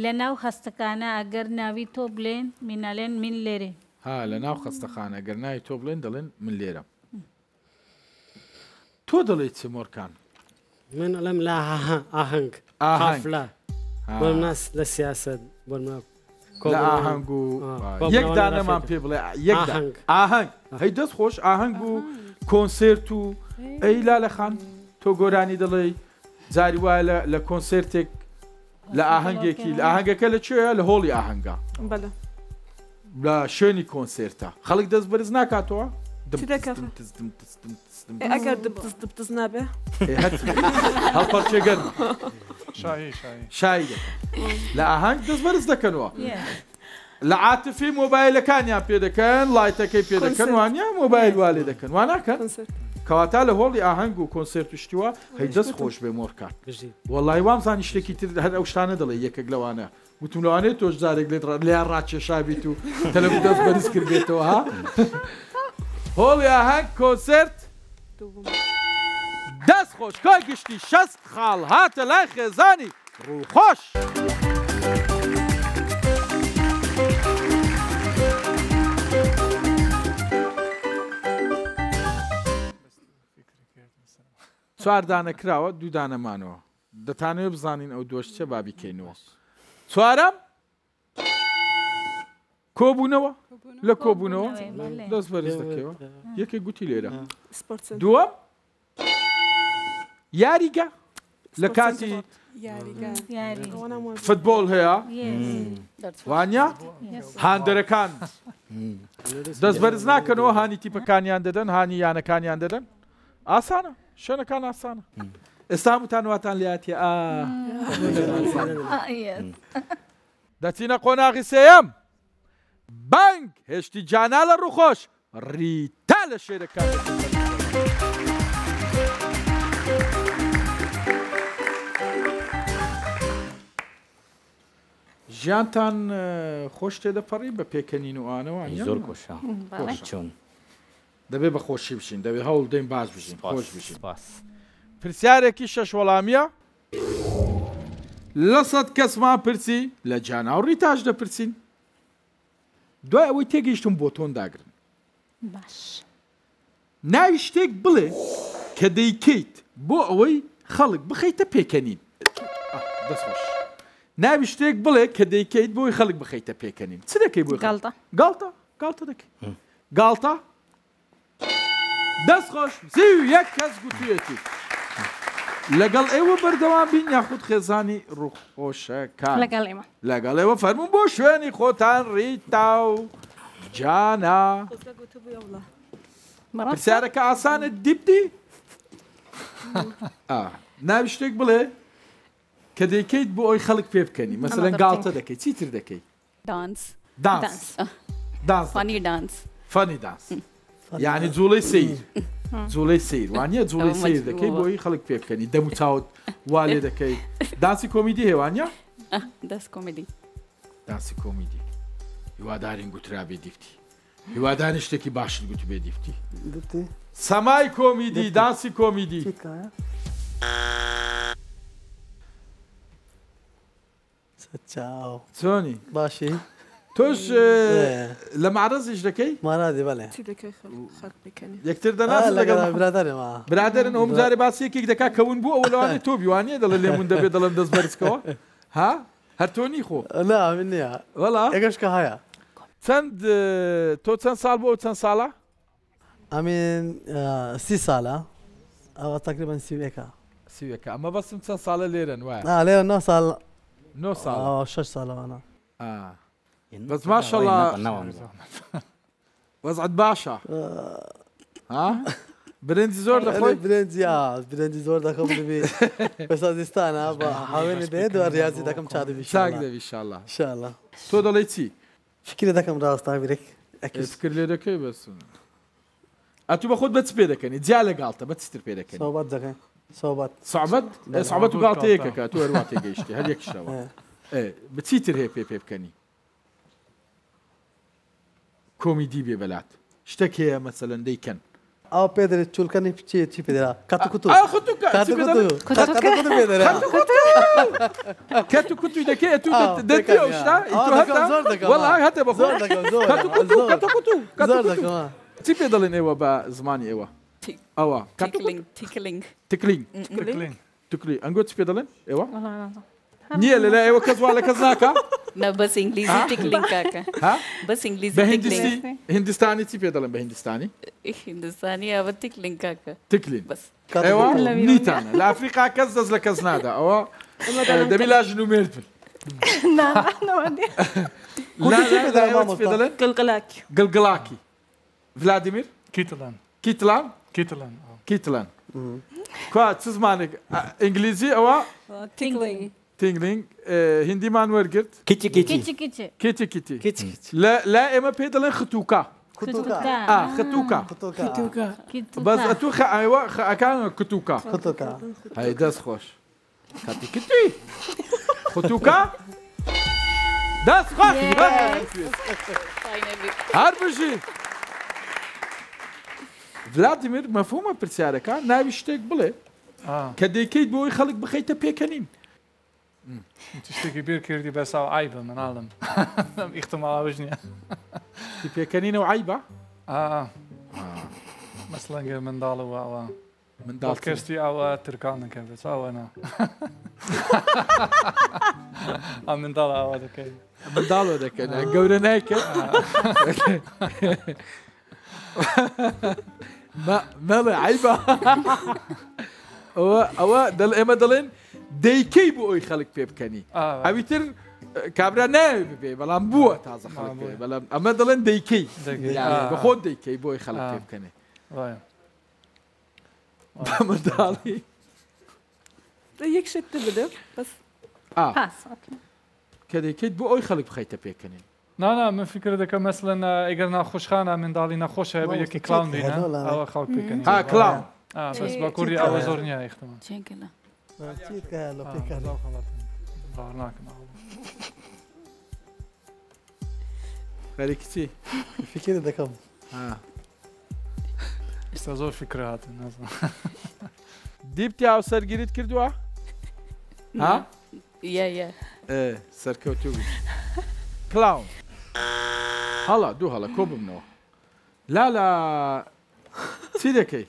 لە ناو خستەکانە ئەگەر ناوی تۆ بڵێن مینالێن من لێرێ ها لە ناو خستەخانە گەر ناوی تۆ بڵێن دەڵێن من لێرە تۆ دەڵێت چ مۆرکان من ئەڵم لا ئاهنگ ئاهنگلا بۆ ناس لە سیاست بۆ ناو ئاهنگ و یەک دانەمان پێ بڵێ ئاهنگ هەی دەست خۆش ئاهنگ و کۆنسرت و ئەی لا لە خان تۆ گۆرانی دەڵێ جاری وایە لە کۆنسرتێک لە ئاهنگێکی لە ئاهنگەکە لەکوێە لە هۆڵی ئاهنگا لە شوێنی کۆنسرتە خەڵک دەست بەرز ناکاتەوە ئەگەر نابێ هەڵپەرچێ گەرم شای لە ئاهنگ دەست بەرز دەکەنەوە لە عاتفی مۆبایلەکانیان پێ دەکەن لایتەکەی پێ دەکەن وانە مۆبایل والێ دەکەن واناکەن کەواتا لە هۆڵی ئاهنگ و کۆنسرت پشتیوە هەی دەست خۆش بێ مۆرکات وەڵی وام زانی شتێکی تر هەر ئەو شتانە دەڵێ یەکێک لەوانە وتم لەوانێت تۆش جارێک لێت لێیان ڕاکێشابیت و تەلە دەست بەرز کردێتەوە هۆڵی ئاهنگ کۆنسرت دووبوو. دەست خۆشکای گشتی شەست خاڵ هاتە لای خێزانی ڕووخۆش. چواردانە کراوە دوودانەمانەوە دەتانەوێت بزانین ئەو دۆشتە با بکەینەوە چوارم کۆبوونەوە لە کۆبوونەوە دەست بەرز دەکەوە یەکێک گوتی لێرە دووەم یاریگە لە کاتی فتبۆڵ هەیە hmm. وانە هاندەرەکان hmm. دەست بەرز ناکەنەوە هانی تیپەکانیان دەدەن هانی یانەکانیان دەدەن ئاسانە شوێنەکان ئاسانە hmm. ئێستا وتانواتان لاتیە دەچینە قۆناغی سێم بانگ هێشتی جانا لە ڕووخۆش ڕیتا لە شێرەکان. ژیانتان خۆش تێدەپەڕی بە پێکەنین و ئاانەوە زۆر کۆشە چۆن دەبێ بە خۆشی بشین دەبێ هەوڵ دەین باز بشین خۆش بشین باس پرسیارێکی شەش وەڵامیە لە سەد کەسمان پرسی لە جاناوڕی تاش دەپرسین دوای ئەوەی تێگەیشتم بۆ تۆن داگرن باش ناوی شتێک بڵێ کە دەیکەیت بۆ ئەوەی خەڵک بخەیتە پێکەنین دەستخۆش ناوی شتێک بڵێ کە دەیکەیت بۆی خەڵک بخەیتە پێکەنین چ دەکەی بۆ گڵتە گڵتە گڵتە دەکەی گڵتە دەست خۆش زی یەک کەس گوتویەتی لەگەڵ ئێوە بەردەوام بین یاخود خێزانی ڕوخۆشەکان لەگەڵ ئێمە لەگەڵ ئێوە فەرمون بۆ شوێنی خۆتان ڕیتا و جانا پرسیارەکە ئاسانت دیبدی ناوی شتێک بڵێ کە دەیکەیت بۆ ئەوی خەڵک پێ بکەنی مەمثلەن گاڵتە دەکەیت چیتر دەکەیت دانس دانس دانسانی دانس فەنی دانس hmm. یعنی جوڵی سیر hmm. Hmm. جوڵی سیر وانە جوڵی سیر دەکەی بۆی خەڵک پێ بکەنی دەم چاوت وا لێ دەکەی داسی کۆمیدی هێوانە دەست کۆمیدی داسی کۆمیدی هیوادارین گوترابێ دیفتی هیوادانی شتێکی باشن گوت بێ دیفتی سەمای کۆمیدی داسی کۆمیدی. تشاو توني باشي توش اه، لما ايش لكي ما نادي بلا تي دكي خلق بكني يكتر دنا آه، لا برادر ما برادر هم زاري باسي كيك دكا كون بو اول وانا تو بي بيواني دل اللي من دبي دل دز برسكو ها هرتوني خو لا مني يا ولا ايش كهايا تند اه، تو تن سال بو تن سالا امين سي سالا او تقريبا سي ويكا سي ويكا اما بس تن سالا ليرن واه اه ليرن نو سال نۆ ساڵ شش ساڵەوانە بەس ماشەڵە وەزعت باشە برنجی زۆر لەخۆی برنجی برنجی زۆر دەکەم ببی بەسازستانە بە هاوێنی بێ دو ریازی دەکەم چادەبی چاک دەبی شله شله تۆ دەڵی چی شکرە دەکەم ڕاستاویرێک ئەکرد لێ دەکەی بەسون ئە تو بە خۆت بەچ پێ دەکەنی جیا لەگاڵتە بەچتر پێ دەکەن بات دەکەن صعبت صعبت إيه، صعبت وقعتيك كا تو هيك اشتي هذيك الشوا ايه, إيه، بتسيتر بيب بيبي كاني كوميدي ببلات اشتك هي مثلا دي كان او آه، بيدر تشول كاني في تشي بيدر كاتو كتو اه خطو كاتو كتو كاتو كتو بيدر كاتو كتو كاتو كتو دك تو دتي وشتا آه، انتو هتا آه. والله هتا بخور كاتو كتو كاتو كتو كاتو كتو تشي بيدر ايوا با زماني ايوا اوا تيكلينغ تيكلينغ تيكلينغ تيكلينغ تيكلينغ انغوت سبيدلين ايوا ني لا لا ايوا كزوا لا كزناكا لا بس انجليزي تيكلينغ كاكا ها بس انجليزي تيكلينغ هندستاني تيبيدلين بهندستاني هندستاني اوا تيكلينغ كاكا تيكلينغ بس ايوا نيتانا لافريقيا كزز لكزنادا اوا دبيلا جنو لا نعم احنا وعدي لا لا لا قلقلاكي قلقلاكي فلاديمير كيتلان كيتلان كيتلان كيتلان كوا تسمعني انجليزي او تينغلينغ تينغلينغ هندي مان ورغت كيتي كيتي كيتي كيتي كيتي لا لا اما بيدلين ختوكا ختوكا اه ختوكا ختوكا بس اتو خا ايوا كان كتوكا ختوكا هاي داس خوش كاتي كيتي ختوكا داس خوش داس خوش هر بشي Vladimir, maar voor mij nou is het ah. niet. Ik heb deze keetboy begrepen dat je die is best wel een eibe, mijn adem. Ik Je nou Ah, ah. Eh. Eh, ik eh, nou. ah, Ik heb een eibe. Ik heb een eibe. Ik heb een eibe. Ik heb een eibe. ما مەڵێ عیبە ئەوە ئەوە دەڵ ئێمە دەڵێن دەیکەی بۆ ئەوی بلا پێ بکەنی ئەویتر کابرا ناوێ بێ بەڵام بووە تازە خەڵک بەڵام ئەمە دەڵێن دەیکەی بەخۆت دەیکەی بۆی خەڵک پێ بکەنێ منداڵی یەک شت بدە كده کە بو اي خلق خەڵک بيب كاني نه نه من فکر اگر نخوش خانه من دالی نخوشه به یکی کلاون آوا خالق پیکن ها کلاون بەس آه، با کوری ئەوە زۆر نیە یختمان ناکەم کتی فکر دەکەم ئستا زۆر فکرات نازم دیپتی ئاو سەرگیریت آ ها؟ اه، بی کلاون هەڵا دوو هەڵە کۆ بمنەوە لا لە چی دەکەی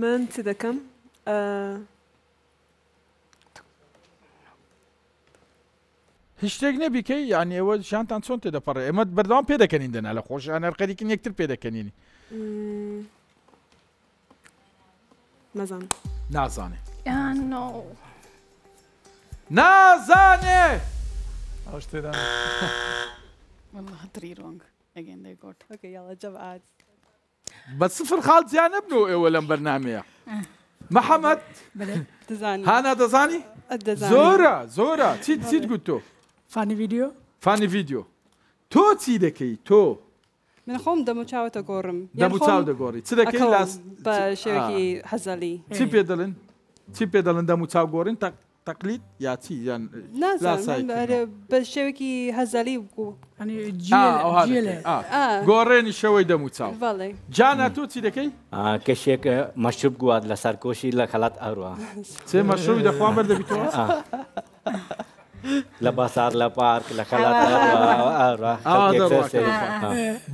من چی دەکەم هیچ شتێک نەبیکەی یان ئێوە شانتان چۆن تێدەپەڕێ ئێمە بەردەوام پێ دەکەنین دەنا لە خۆشیان هەرقەریکن یەکتر پێ دەکەنینی نازان نازانێ نازانێ ئەو شتێدا والله 3 رونج اجين ذي جوت اوكي يلا جاب اد بس صفر خالص يعني ابنو إيه، ولا برنامج محمد دزاني هانا دزاني دزاني زورا زورا تيد تيد قلتو فاني فيديو فاني فيديو تو تيدكي تو من خوم دمو تشاو تقورم دمو تشاو تقوري تيدكي لاس بشيكي حزالي تي بيدلن تي بيدلن دمو تشاو قورين تك تەقلیت یاچی یان بە شێوەکی هەزاری بوو گۆڕێنی شەوەی دەمو چاو جانا تۆ چی دەکەی کەشێک مەشوب گوات لە سەرکۆشی لە خەڵات ئەروە چێ مەشوی دەخوا بەردەبییتەوە لە باسار لە پارک لە خەڵات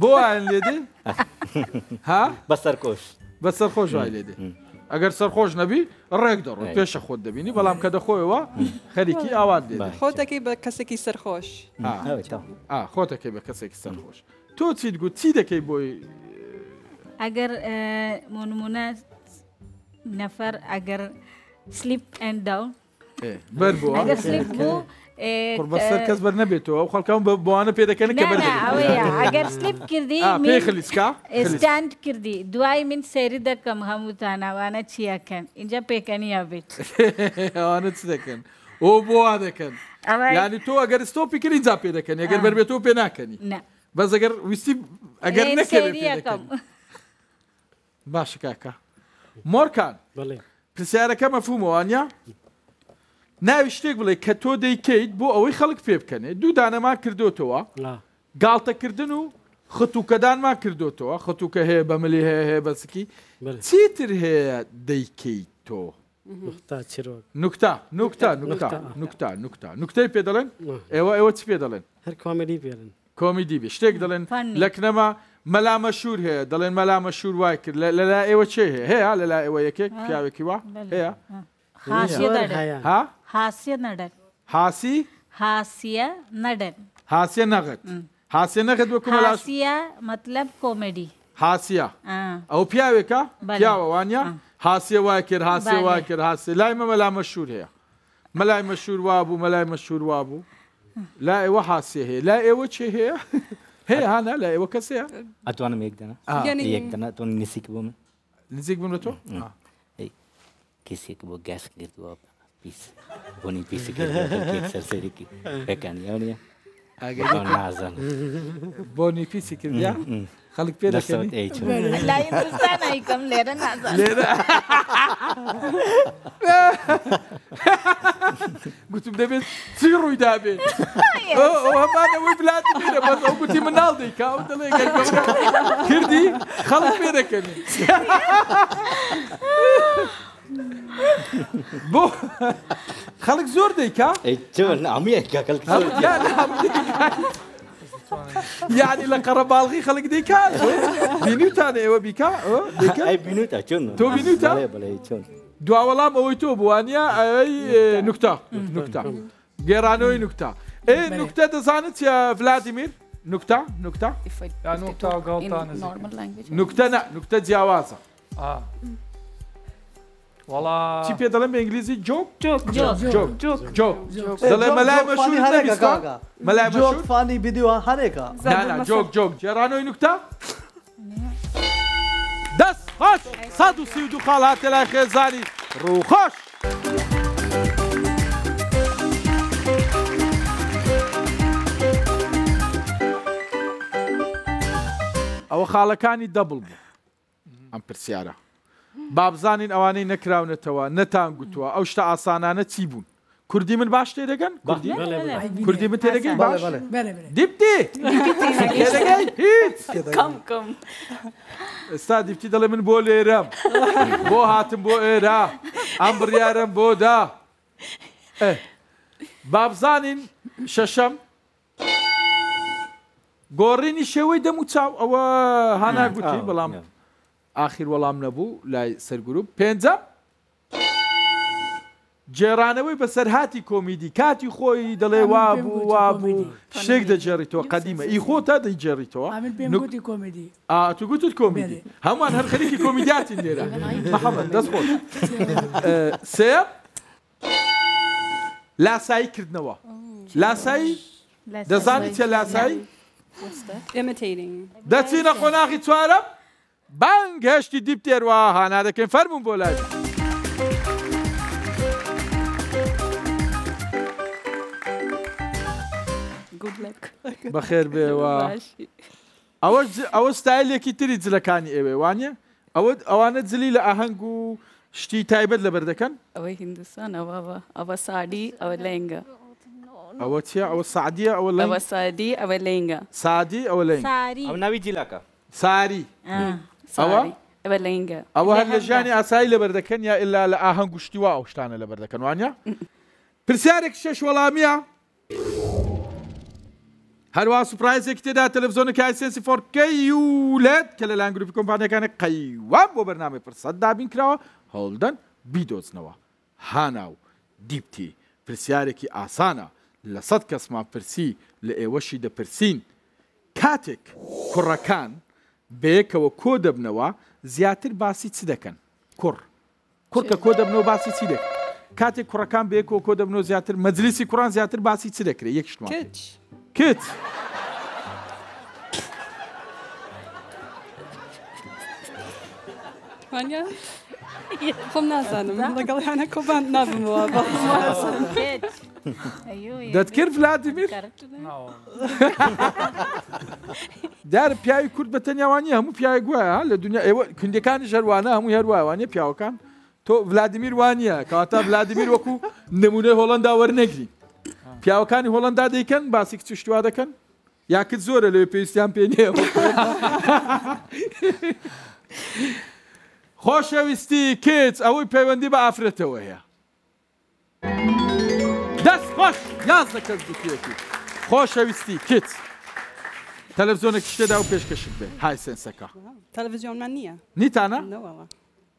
بۆ لێدی ها بەسەرکۆش بەسەر خۆش لێدی ئەگەر سەرخۆش نەبی ڕێک دەڕۆ پێشە خۆت دەبینی بەڵام کە دەخۆیەوە خەریکی ئاوات دێ خۆتەکەی بە کەسێکی سەرخۆش خۆتەکەی بە کەسێکی سەرخۆش تۆ چیت گوت چی دەکەی بۆی ئەگەر مۆنمونە نەفەر ئەگەر سلیپ ئەندا بەر بوو ئەگەر سلیپ بوو. بەسەر uh, کەس بەر نەبێتەوە ئەو خەڵکەم بە بوانە پێدەکەن کە ئەگەر سلپ کردی ئێستاند کردی دوای من سێری دەکەم هەمووتاناوانە چیەکەن اینجا پێکەنیە بێت ئەوانە چ دەکەن ئۆ بۆوا دەکەن ینی تۆ ئەگەر ستۆپی کردی جا پێ دەکەن ئەگەر بەربێتەوە پێ ناکەنی بەس ئەگەر ویستی ئەگەر نەکەم باش کاکە مۆرکان پرسیارەکە مەفومەوانە؟ ناوی شتێک بڵێ کە تۆ دەیکەیت بۆ ئەوەی خەڵک پێ بکەنێ دوو دانەما کردوتەوە گاڵتەکردن و خەتوکەدانما کردوتەوە خەتوکە هەیە بە ملی هەیە هەیە بەسکی چیتر هەیە دەیکەیت تۆ نوکتا نوکتا نوکتا نوکتا نوکتا نوکتەی پێ دەڵێن ئێوە ئێوە چ پێ دەڵێن هەر کامەدی پێڵن کۆمیدی بێ شتێک دەڵێن لەکنەما مەلامە شوور هەیە دەڵێن مەلامە شوور وای کرد لەلا ئێوە چێ هەیە هەیە لەلا ئێوە یەکێک پیاوێکی وا هەیە ഹാസ്യ നടൻ ഹാസി ഹാസ്യ നടൻ ഹാസ്യ നഗത് ഹാസ്യ നഗത് വെക്കുമ്പോൾ ഹാസ്യ മത്ലബ് കോമഡി ഹാസ്യ او پیاوی کا پیاو وانیا ഹാസ്യ واکر ഹാസ്യ واکر ഹാസ്യ لا ما ملا مشهور هي ملا مشهور وابو ملا مشهور وابو لا ايوه ഹാസ്യ هي لا ايوه چه هي هي هانا لا ايوه كسيا اتوانا ميك دنا يعني يك دنا اتوانا نسيك بوم نسيك بوم تو اي كسيك بو گاس گرد وابا pis, bonitísimo que egyszer szélik pekenni jönnie. Agoniázan. Boni pisikin, ja? Khalik pe da keni. La hindustan ai kam lera na zan. Lera. Gutum da ben siru da ben. O o ma da wi blat mi da bas o gutim nal da ka o da le ka. Kirdi khalik pe da keni. بۆ خەڵک زۆر دەیکا یعنی لە قەرەباڵغی خەڵک دەیکات بینوتان ئێوە بیکا تۆ بینوتان دواوەڵام ئەوەی تۆ بوانە ئەی نوکتا نوکتا گێرانەوەی نوکتا ئێ نوکتە دەزانت یا ڤلادیمیر نوکتا نوکتا نوکتە نوکتە جیاوازە. چی پێ دەڵێم ئینگلیزی جۆک دەڵێ مەلای مەلای جۆک فانی بدیوە هەرێکە جۆک جۆک جێرانەوەی نوکتە دەست خۆش سەد و سی و دو خاڵ هاتێ لای خێزاری ڕووخۆش. ئەوە خاڵەکانی دەبڵ بوو ئەم پرسیارە بابزانین ئەوانەی نەکراونەتەوە نەتان گوتووە ئەو شتە ئاسانانە چی بوون کوردی من باش تێ دەگەن کوردی من تێدەگەی باش دیپتی ئستا دیپتی دەڵێ من بۆ لێرەم بۆ هاتم بۆ ئێرا ئەم بڕیارم بۆ دا بابزانین شەشەم گۆڕینی شێوەی دەم و چاو ئەوە هانا گوتی بەڵام. ئاخیر وەڵام نەبوو لای سەرگروپ پێنجەم جێرانەوەی بەسەر هاتی کۆمیدی کاتی خۆی دەڵێ وا بوو وا بوو شتێک دەجێڕیتەوە قەدیمە ئی خۆ تا دەیجێڕیتەوە تو گوتت کۆمیدی هەمووان هەر خەریکی کۆمیدیاتی لێرە محەممەد دەست خۆ سێ لاسایی کردنەوە لاسایی دەزانی چە لاسایی دەچینە قۆناغی چوارە؟ بانگەشتی دیب تێروە هانادەکەین فەرمونون بۆ لای. بەخێر بێەوە ئەوە ئەوە ستایلێکی تری جلەکانی ئێوێ وانە ئەوە ئەوانە جلی لە ئاهەنگ و شتی تایبەت لەبەر دەکەن ئەوەی هندستان ئەوە ئەوە سادی ئەوە لەنگە ئەوە چیە ئەوە سعدیە ئەوە لەوە سادی ئەوە لەنگە سادی ئەوە لە ناوی جیلاکە ساری ئەوە ئەوە لەنگە ئەوە هەر لە ژیانی ئاسایی لە بەردەکەن یا ئللا لە ئاهەنگ گشتیوە ئەو شتانە لە بەردەکەن وانە پرسیارێک شەش وەڵامیە هەروە سوپایزێک تێدا تەلەڤزۆنە کایسسی فۆرکەی وولێت کە لە لانگروپی کۆمپانیەکانە قەیوان بۆ بەرنامی پرسەد دابینکراوە هەڵدەن بیدۆزنەوە هاناو دیپتی پرسیارێکی ئاسانە لە سەد کەسمان پرسی لە ئێوەشی دەپرسین کاتێک کوڕەکان بەیەکەوە کۆ دەبنەوە زیاتر باسی چ دەکەن کوڕ کوڕکە کۆ دەبنەوە باسی چی دەکەن کاتێک کوڕەکان بەیەکەوە کۆ دەبنەوە زیاتر مەجلیسی کوڕان زیاتر باسی چ دەکرێت یەکشتمان کت خۆم نازانم لەگەڵیانە کۆبان نابمەوە دەتکرد فلاتیمیر دار پیاوی کورد بە تەنیاوانی هەموو پیاوی گوایە لە دنیا ئێوە کندەکانی ژەروانە هەموو هەروایوانە پیاوەکان تۆ ولادیمیر وانە کاتا ولادیمیر وەکو نمونە هۆڵندا وەرنەگری پیاوەکانی هۆڵندا دەیکەن باسی کچشتوا دەکەن یاکرد زۆرە لەوێ پێویستیان پێنێ خۆشەویستی کچ ئەوەی پەیوەندی بە ئافرەتەوەیە. Baš jaz zakaj zdutijo kit. Hoševisti kit. Televizione kişide de upeş kaşık be. Hay sen seka. Televizyon men niye? Ni tana? Ne valla.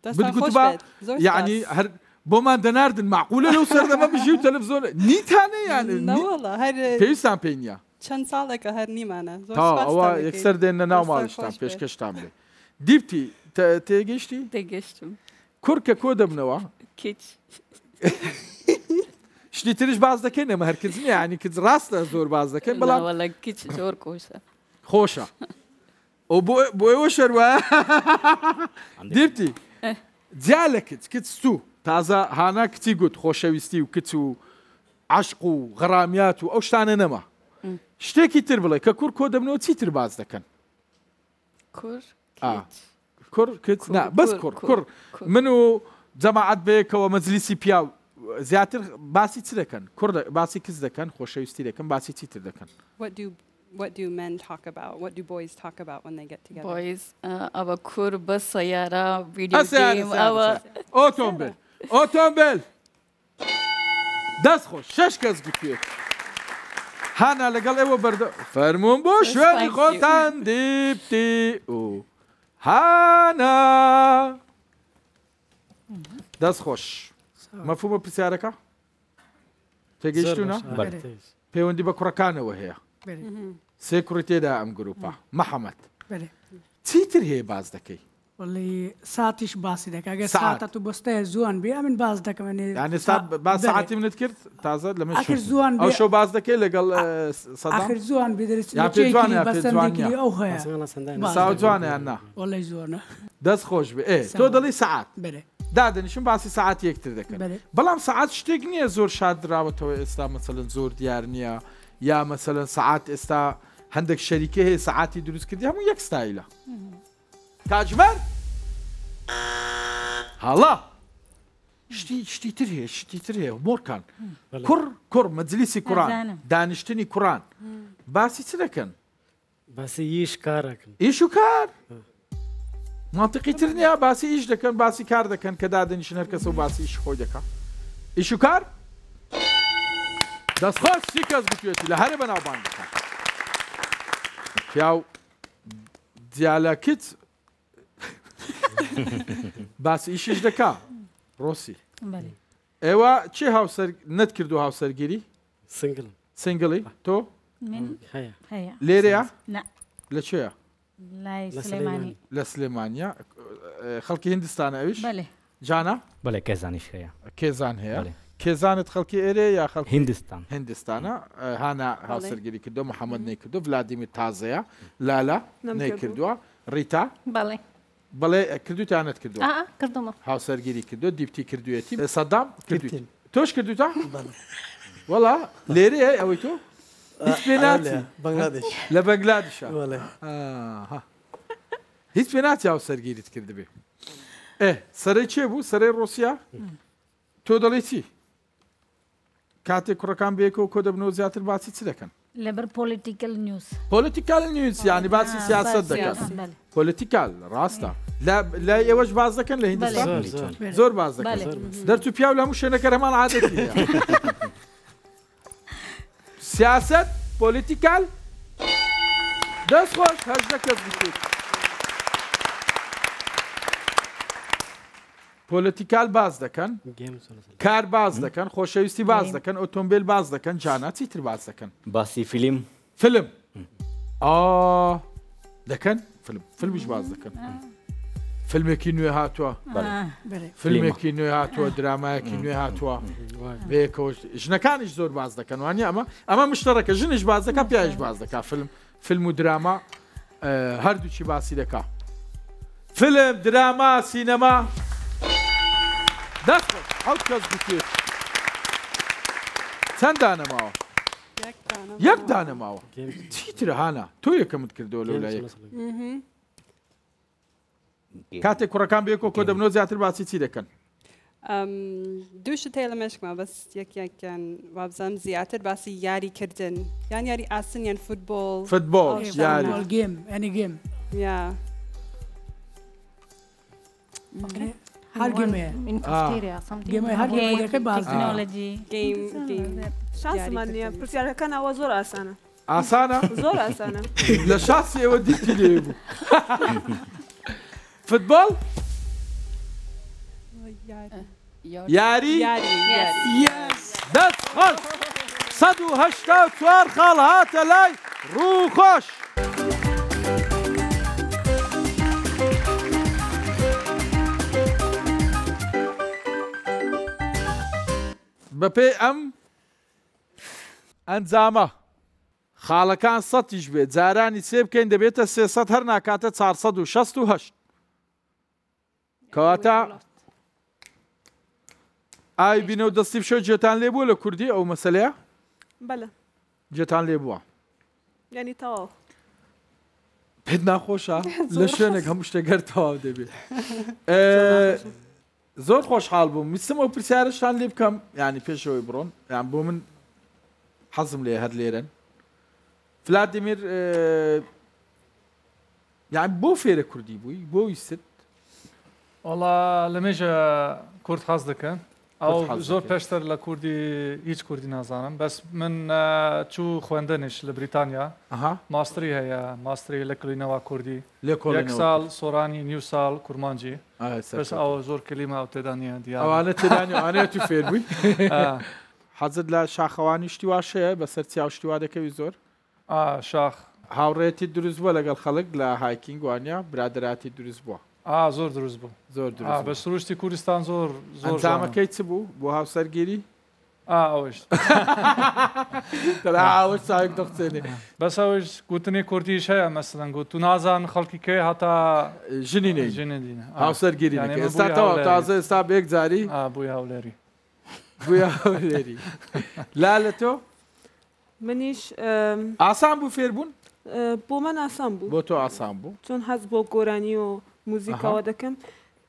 Dasta hoş bet. Yani her بۆمان دەناردن ماقولە لەو سەردەمە بژی و تەلەڤزۆر نیتانە یانوەڵە هەر پێویستان پێینە چەند ساڵێکە هەر نیمانە ئەوە یەکسەر دێنە ناو ماڵشتان پێشکەشتان بێ دیپتی تێگەشتی تێگەشتم کورکە کۆ دەبنەوە کچ شتی ترش باز دەکەین ئەمە هەرکرد نیە ینی کرد ڕاستە زۆر باز دەکەین بەڵام زۆر کۆشە خۆشە ئەو بۆ ئێوە شەروە دیبتی جیا لە کچ کچ سوو تازە هانا کچی گوت خۆشەویستی و کچ و عشق و غڕامیات و ئەو شتانە نەما شتێکی تر بڵێ کە کوور کۆ دەبنەوە چی تر باز دەکەن کوڕ بەس کوڕ کوڕ من و جەماعات بەیەکەوە مەجلیسی پیا زیاتر باسی چ دەکەن کورد باسی کەس دەکەن خۆشەویستی دەکەن باسی چیتر دەکەن What do men talk about? What do boys talk about when they get together? Boys, our kur bus sayara video game, our automobile, automobile. دەست خۆش شش کەس گوتێت هانا لەگەڵ ئێوە بەرد فەرمونون بۆ شوێنی خۆتان دیپتی و هانا mm-hmm. دەست خۆش. مفهوم بسيارك تجيشتونا في وندي بكركانة وهي سيكوريتي دا ام جروبا محمد تيتر هي باز دكي والله ساعتش باز دك اگر ساعت تو بسته زوان بي امن باز دك من يعني ساعت باز ساعتي من تذكرت تازه لما اخر زوان او شو باز دك لقال صدام اخر زوان بدرس يا في زوان يا في زوان يا او هيا ساعت زوان يا والله زوان دس خوش بي ايه تو دلي ساعات بله دادنیشم باسی ساعت یەکتر دەکەن بەڵام ساعت شتێک نییە زۆر شادراوەتەوە ئێستا مەسەن زۆر دیار نییە یا مەسەن ساعت ئێستا هەندێک شەریکە هەیە ساعتی دروست کردی هەموو یەک ستایلە تاجمەر هەڵە شتی شتی تر هەیە شتی تر هەیە مۆرکان کوڕ کوڕ مەجلیسی کوڕان دانیشتنی کوڕان باسی چ دەکەن باسی ئیش کارەکەن ئیش و کار؟ منطقی تر نییە باسی ئیش دەکەن باسی کار دەکەن کە دادنیشن هەرکەس و باسی ئیش خۆی دەکە ئیش و کار دەستخواست سی کەس بکوێتی لە هەرێ بەناوبان دەکەن پیاو دیالەکت باسی ئیشش دەکا ڕۆسی ئێوە چی هاوسەر نەت کردو هاوسەرگیری سنگل سنگڵی تۆ لێرەیە لە چێە لە سلێمانیا خەڵکی هندستانە ئەوش جانا بەێ کێزانیش هەیە کێزان هەیە کێزانت خەڵکی ئێرێ یا خەڵ هندستان هندستانە هانا هاوسەرگیری کردو محەممەد نەیکردو ولادیمی تازەیە لالا نەیکردووە ریتا بەڵێ بەڵێ کردوتانت کردو کردمە هاوسەرگیری کردو دیپتی کردوێتی سەدام کردوین تۆش کردو تا وڵا لێرەیە ئەوەی تۆ Hiç penalti. بنغلاديش لبنغلاديش والله اه ها هیچ پێناتی ئەو سەرگیریت کرد بێ ئێ سەرەی چێ بوو سەرەی ڕوسیا تۆ دەڵێ چی کاتێک کوڕەکان بێکەوە کۆ دەبنەوە زیاتر باسی چ دەکەن لەبەر پۆلیتیکل نیوز پۆلیتیکال نیوز ینی باسی سیاست دەکەن پۆلیتیکال ڕاستە لە ئێوەش باز دەکەن لە هندستان زۆر باز دەکەن دەرت و پیاو لە هەموو شوێنەکە هەمان عادەتی سیاست پۆلیتیکال دەستخۆش هەزدە کەس بکوت پۆلیتیکال باز دەکەن کار باز دەکەن خۆشەویستی باز دەکەن ئۆتۆمبیل باز دەکەن جانا چیتر باز دەکەن باسی فیلم فلم دەکەن فلم فلمیش باز دەکەن. فیلمێکی نوێ هاتووە فیلمێکی نوێ هاتووە درامایەکی نوێ هاتووە بەیەکەوە ژنەکانیش زۆر باز دەکەن وانی ئەمە ئەمە مشتەکە ژنیش باز دەکە پیاش باز دەکە فلم فلم و دراما هەردووچی باسی دەکا فلم دراما سینەما دەست هەڵ کەس بکرێت چەند دانەماوە یەک دانەماوە تیتر هانا تۆ یەکەمت کردەوە لەولای کاتێک کوڕەکان بێکۆ کۆ دەبنەوە زیاتر باسی چی دەکەن دووشت هەیە لە مشکما بەس یەکیان وابزانم زیاتر باسی یاریکردن یان یاری ئاسنیان فوتبۆل فوتبۆل گیم ئەنی گیم یا هر شانسمان نیە پرسیارەکان ئەوە زۆر ئاسانە ئاسانە زۆر ئاسانە لە شاسی ئێوە دیتی لێ بوو. فوتبال یاری دەست خەڵ سەد و هەشتا چوار خاڵ هاتە لای ڕووخۆش. بە پێی ئەم ئەنجامە خاڵەکان سەتیش بێت جارانی سێ بکەین دەبێتە سێ هەر ناکاتە 4 1960. کەواتە ئاوی بینە و دەستی شە جێتان لێ بووە لە کوردی ئەو مەسلەیە جێتان لێ بووە ینی تەواو پێت ناخۆشە لە شوێنێک هەموو شتێگەر تەواو دەبێت زۆر خۆشحال بووم میسم ئەو پرسیارشتان لێ بکەم ینی پێشەوەی بڕۆن یان بۆ من حەزم لێ هەر لێرن فلادیمیر یان بۆ فێرە کوردی بووی بۆ ویست وڵا لەمێژە کورد حەز دەکەن ئەو زۆر پێشتر لە کوردی هیچ کوردی نازانم بەس من چوو خوێندنش لە بریتانیا ماستری هەیە ماستری لە کلینەوە کوردی لە ساڵ سۆرانی نیو ساڵ کورمانجی بەس ئەو زۆر کلیمە ئەو تێدانە دیوانە تێدانیانێت تو فێبووی حەزت لە شاخەوانی شتیواشەیە بەسەر چیا شتیوا دەکەوی زۆر شاخ هاوڕێتی دروست بووە لەگەڵ خەڵک لە هایکینگ وانیا برادراتی دروست بووە ئا زۆر دروست بوو زۆر بە سروشتی کوردستان زۆر زۆر زامەکەی چ بوو بۆ هاوسەرگیری ئەوش ساک دەخچێنێ بەس ئەوش گوتنی کوردیش هەیە مەسلەن گوت تو نازان خەڵکی کێ هەتا ژنی نەی ژێنێدینە هاوسەرگیری ئێستا تازە ئێستا بێک جاری بووی هاولێری بوویێری لا لە تۆ منیش ئاسان بوو فێربوون بۆ من ئاسان بوو بۆ تۆ ئاسان بوو چۆن حەز بۆ گۆرانی و موزیکەوە دەکەم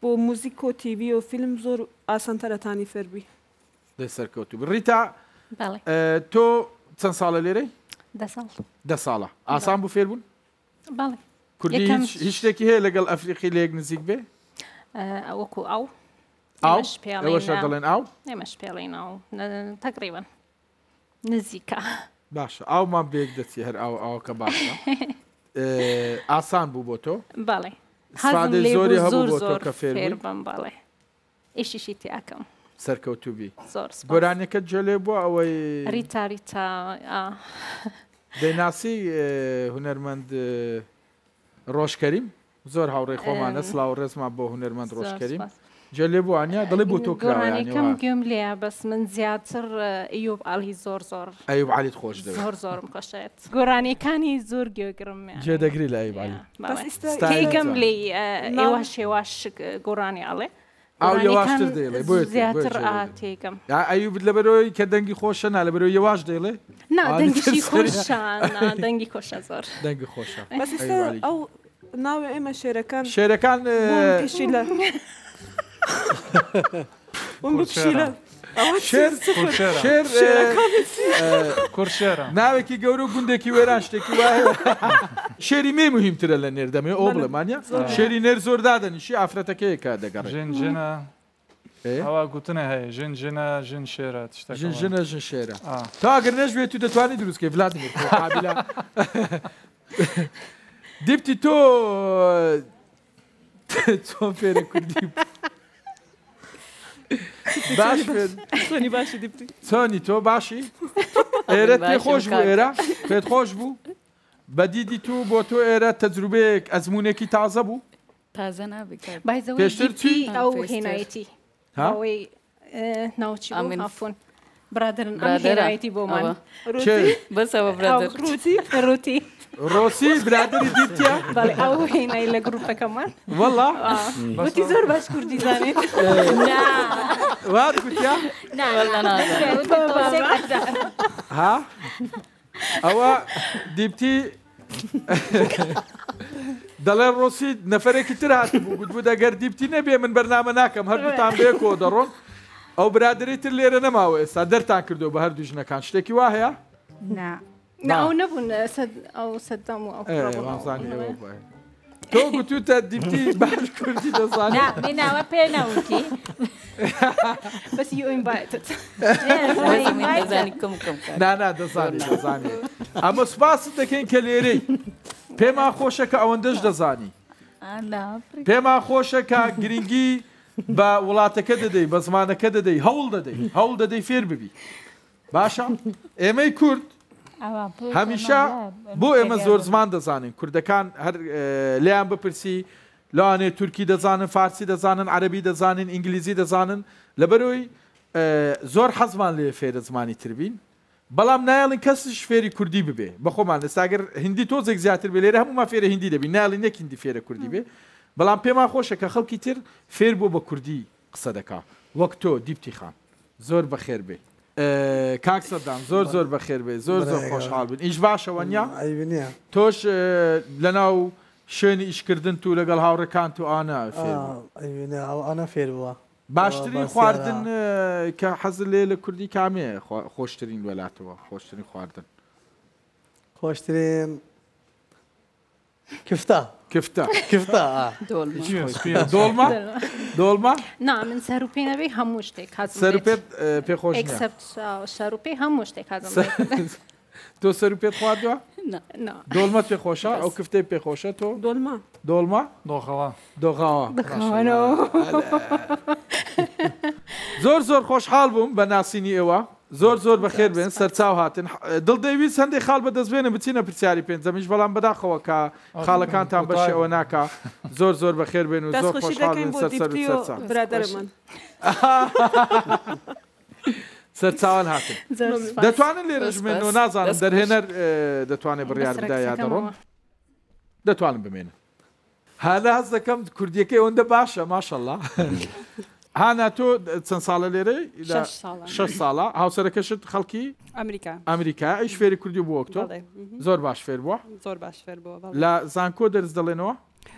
بۆ موزیک و تیوی و فیلم زۆر ئاسانتەرەتانی فەربی دەسەرکەوتو بڕیتا تۆ چەند ساڵە لێرەی دە ساڵە ئاسان بوو فێر بوون کوردی هیچ شتێکی هەیە لەگەڵ ئەفریقی لێک نزیک بێ وەکو ئەو دەڵێن ئاو ئێمەش پێڵێن ئاو تەقریبن نزیکە باشە ئاومان بێک دەچی هەر ئاو ئاوکە باشە ئاسان بوو بۆ تۆ باڵێ زۆری هەبوو زۆر کە فێر بم باڵێ ئیشیشی تیاکەم سەرکەوتوبی زۆر گۆرانەکە جەلێ بووە ئەوەی ریتاری تا دەیناسی هوەرمەند ڕۆژکەریم زۆر هاوڕێ خۆمانە سلااو ڕێزمان بۆ هوەرمەند ڕۆژکەریم جە لێ بۆ ئەنیا دڵێ بۆ تۆ کەم گوێم لێ بەس من زیاتر ئیوب ئالی زۆر زۆر ئەوب عالیت خۆش زۆر زۆرم خۆشێت گۆرانیەکانی زۆر گوێگرم جێ دەگری لە ئەیبالیگەم لێ ئێوە شێواش گۆرانی ئاڵێ یواشتر دێڵێ بۆ زیاتر ئاتێکم ئەیوبت لە بەرەوەی کە دەنگی خۆشەنا لە بەرەوەی یواش دێڵێ نا دەنگی خۆشان دەنگی خۆشە زۆر دەنگی خۆشە ئەو ناوی ئێمە شێرەکان شێرەکان Onu bir şeyler. Şer, şer, e, e, Kurşera. E, Naveki görü gündeki verançtaki var. Şeri mi mühimtir ele nerede mi? Obla manya. Şeri ner zordadan işi afratake yekade garı. Jin jina. Hava gutune hay. Jin jina jin şera. Jin jina jin şera. Ah. Ta gırneş ve tüde tuani dürüst ki Vladimir. Kabila. Dipti to... Çofere kurdip. باش سۆنی باشی دیپی سۆنی تۆ باشی ئێرە پێ خۆش بوو ئێرە پێت خۆش بوو بەدیدی تو بۆ تۆ ئێرە تەجروبەیەک ئەزمونێکی تازە بوو تازە نابێت پێشتر چی ئەو هێنایەتی هاوەی ناوچی ئەمەفۆن برادرن ئەم هێنایەتی بۆ ماوە بەسەوە برادر ڕوتی ڕوتی ڕۆسی برادری دیتیا ئەو هینای لە گرروپەکەمان وڵا بەتی زۆر باش کوردی زانێت ها ئەوە دیپتی دەڵێ ڕۆسی نەفرێکی تر هات گوتبوو دەگەر دیپتی نەبێ من بەرنامە ناکەم هەردووتان بێ کۆ دەڕۆن ئەو برادری تر لێرە نەماوە ئێستا دەرتان کردو بە هەردوو ژنەکان شتێکی وا هەیە؟ نه ئەو نەبوون ئەو سەدام و تۆ گوتوتە دیپتی باش کوردی دەزان ناوە پێ ناوتی بەس ئۆین نانا دەزانانی دەزانێت ئەمە سپاس دەکەین کە لێرەی پێما خۆشەکە ئەوەندەش دەزانی پێما خۆشەکە گرنگی بە وڵاتەکە دەدەی بە زمانەکە دەدەی هەوڵ دەدەی هەوڵ دەدەی فێر ببی باشە ئێمەی کورد هەمیشە بۆ ئێمە زۆر زمان دەزانین کوردەکان هەر لیان بپرسی لاوانێ تورکی دەزانن فارسی دەزانن عربی دەزانین ئینگلیزی دەزانن لەبەرەوەی زۆر حەزمان لێ فێرە زمانی تربین بەڵام نایڵین کەسش فێری کوردی ببێ بەخۆمان لەستاگەر هندی تۆزێک زیاتر بێ لێرە هەمومان فێرە هندی دەبین نایڵی نەکیندی فێرە کوردی بێ بەڵام پێمان خۆشە کە خەڵکی تر فێر بۆ بە کوردی قسە دەکا وەک تۆ دیپتی خان زۆر بەخێر بێ کاک سەدام زۆر زۆر بەخێر بێ زۆر زۆر خۆشحال بن ئیش باشەوە نیا تۆش لە ناو شوێنی ئیشکردن تو لەگەڵ هاوڕەکان تو ئاە فێر بووە باشترین خواردن کە حەزل لێ لە کوردی کامێ خۆشترین وەلاتەوە خۆشترین خواردن خۆشترین كفتة كفتة كفتة دولمة دولمة دولمة نا من سروبي نبي هموش تك هذا سروبي بي خوش اكسبت سروبي هموش تك هذا تو سروبي خوا دو نا نا دولمة بي خوشة او كفتة بي خوشة تو دولمة دولمة دوخوا دوخوا دوخوا زۆر زۆر خۆشحال بووم بە ناسینی ئێوە زۆر زۆر بەخێر بێن سەرچاو هاتن دڵ دەویست هەندێک خاڵ بەدەستبێنە بچینە پرسیاری پێنجەمیش بەڵام بەداخەوە کە خاڵەکانتان بەش ئەوە ناکە زۆر زۆر بەخێر بێن و زۆر خۆشحاڵین برادرمان سەرچوان هاتن دەتوانن لێرەژمێن و نازانم دەرهێنەر دەتوانێت بڕیار بدایات دەڕۆم دەتوانم بمێنن هەلا هەز دەکەم کوردیەکەی ئەوەندە باشە ماشەله هانا تۆ چەند ساڵە لێرە ش ساڵە هاوسەرەکەشت خەڵکی ئەمریکا ئەمریکا ئەیش فێری کوردی بۆ ئۆکتۆ زۆر باش فێر بووە زۆر باش فێر بووە لە زانکۆ دەرز دەڵێنەوە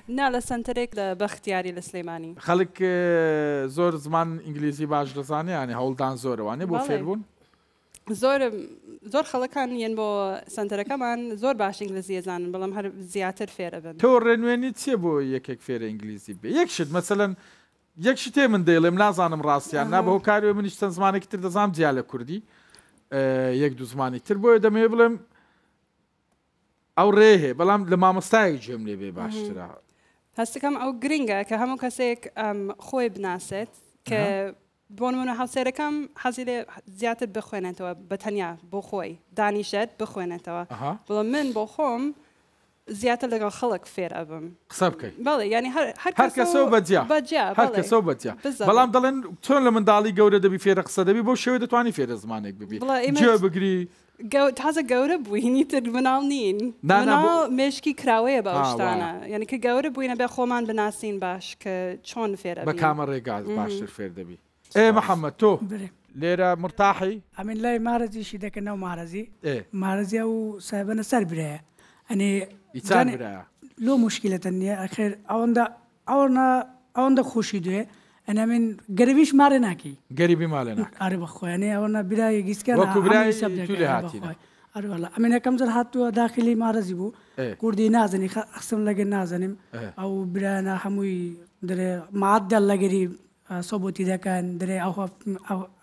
نا لە سنتەرێک لە بەختیاری لە سلەیمانی خەڵک زۆر زمان ئینگلیزی باش دەزانانی هەوڵدان زۆرەوانێ بۆ فێر بوون زۆر زۆر خەڵەکان یەن بۆ سنتەرەکەمان زۆر باش ئینگلیزی زانن بەڵام هەر زیاتر فێرە بن تۆ ڕێنوێنی چیە بۆ یەکێک فێرە ئینگلیزی بێ یەک شت مەسەن یەکشی تێ من دەیڵێم نازانم ڕاستیان نا بەەوە کاری منیش چەند زمانێکی تر دەزانام جیا لە کوردی یەک دوو زمانی تر بۆیە دەمێ بڵێم ئەو ڕێهێ بەڵام لە مامۆستایەک جێم لێ بێ باشترا هەستەکەم ئەو گرنگە کە هەموو کەسێک خۆی بناسێت کە بۆ منە هاوسێرەکەم حەزی لێ زیاتر بخوێنێتەوە بە تەنیا بۆ خۆی دانیشت بخوێنێتەوە بڵام من بۆ خۆم زیاتر لەگەڵ خەڵک فێر ئەبم قسە بکەیت بەڵێ ینی هەر کەسە بەجیا هەر کەسە بەجیا بەڵام دەڵێن چۆن لە منداڵی گەورە دەبی فێرە قسە دەبی بۆ شێوە دەتوانانی فێرە زمانێک ببی بگری تازە گەورە بووینی تر مناڵ نین مشکی کراوەیە بەشتانە یعنی کە گەورە بووینە بە خۆمان بناسیین باش کە چۆن فێرە بە کامە ڕێگاز باشتر فێر دەبی ئێ محەممەد تۆ برێ لێرە مرتاحی ئەمین لای مارەزیشی دەکەن ناو مارەزی مارەزیە و سابەنە سەر برەیە ئەنێ İter yani, buraya. Lo muşkileten ya akhir avanda avna avanda khuşi diye. انا من قريبيش مارناكي قريبي مالنا اري بخو يعني انا براي جيسكا وكو براي تولي هاتينا اري والله امين كم زر هاتو داخلي مارزي بو ايه. كردي نازني اقسم لك نازنم ايه. او برانا حموي دري معدل لغري صوبوتي ده كان دري او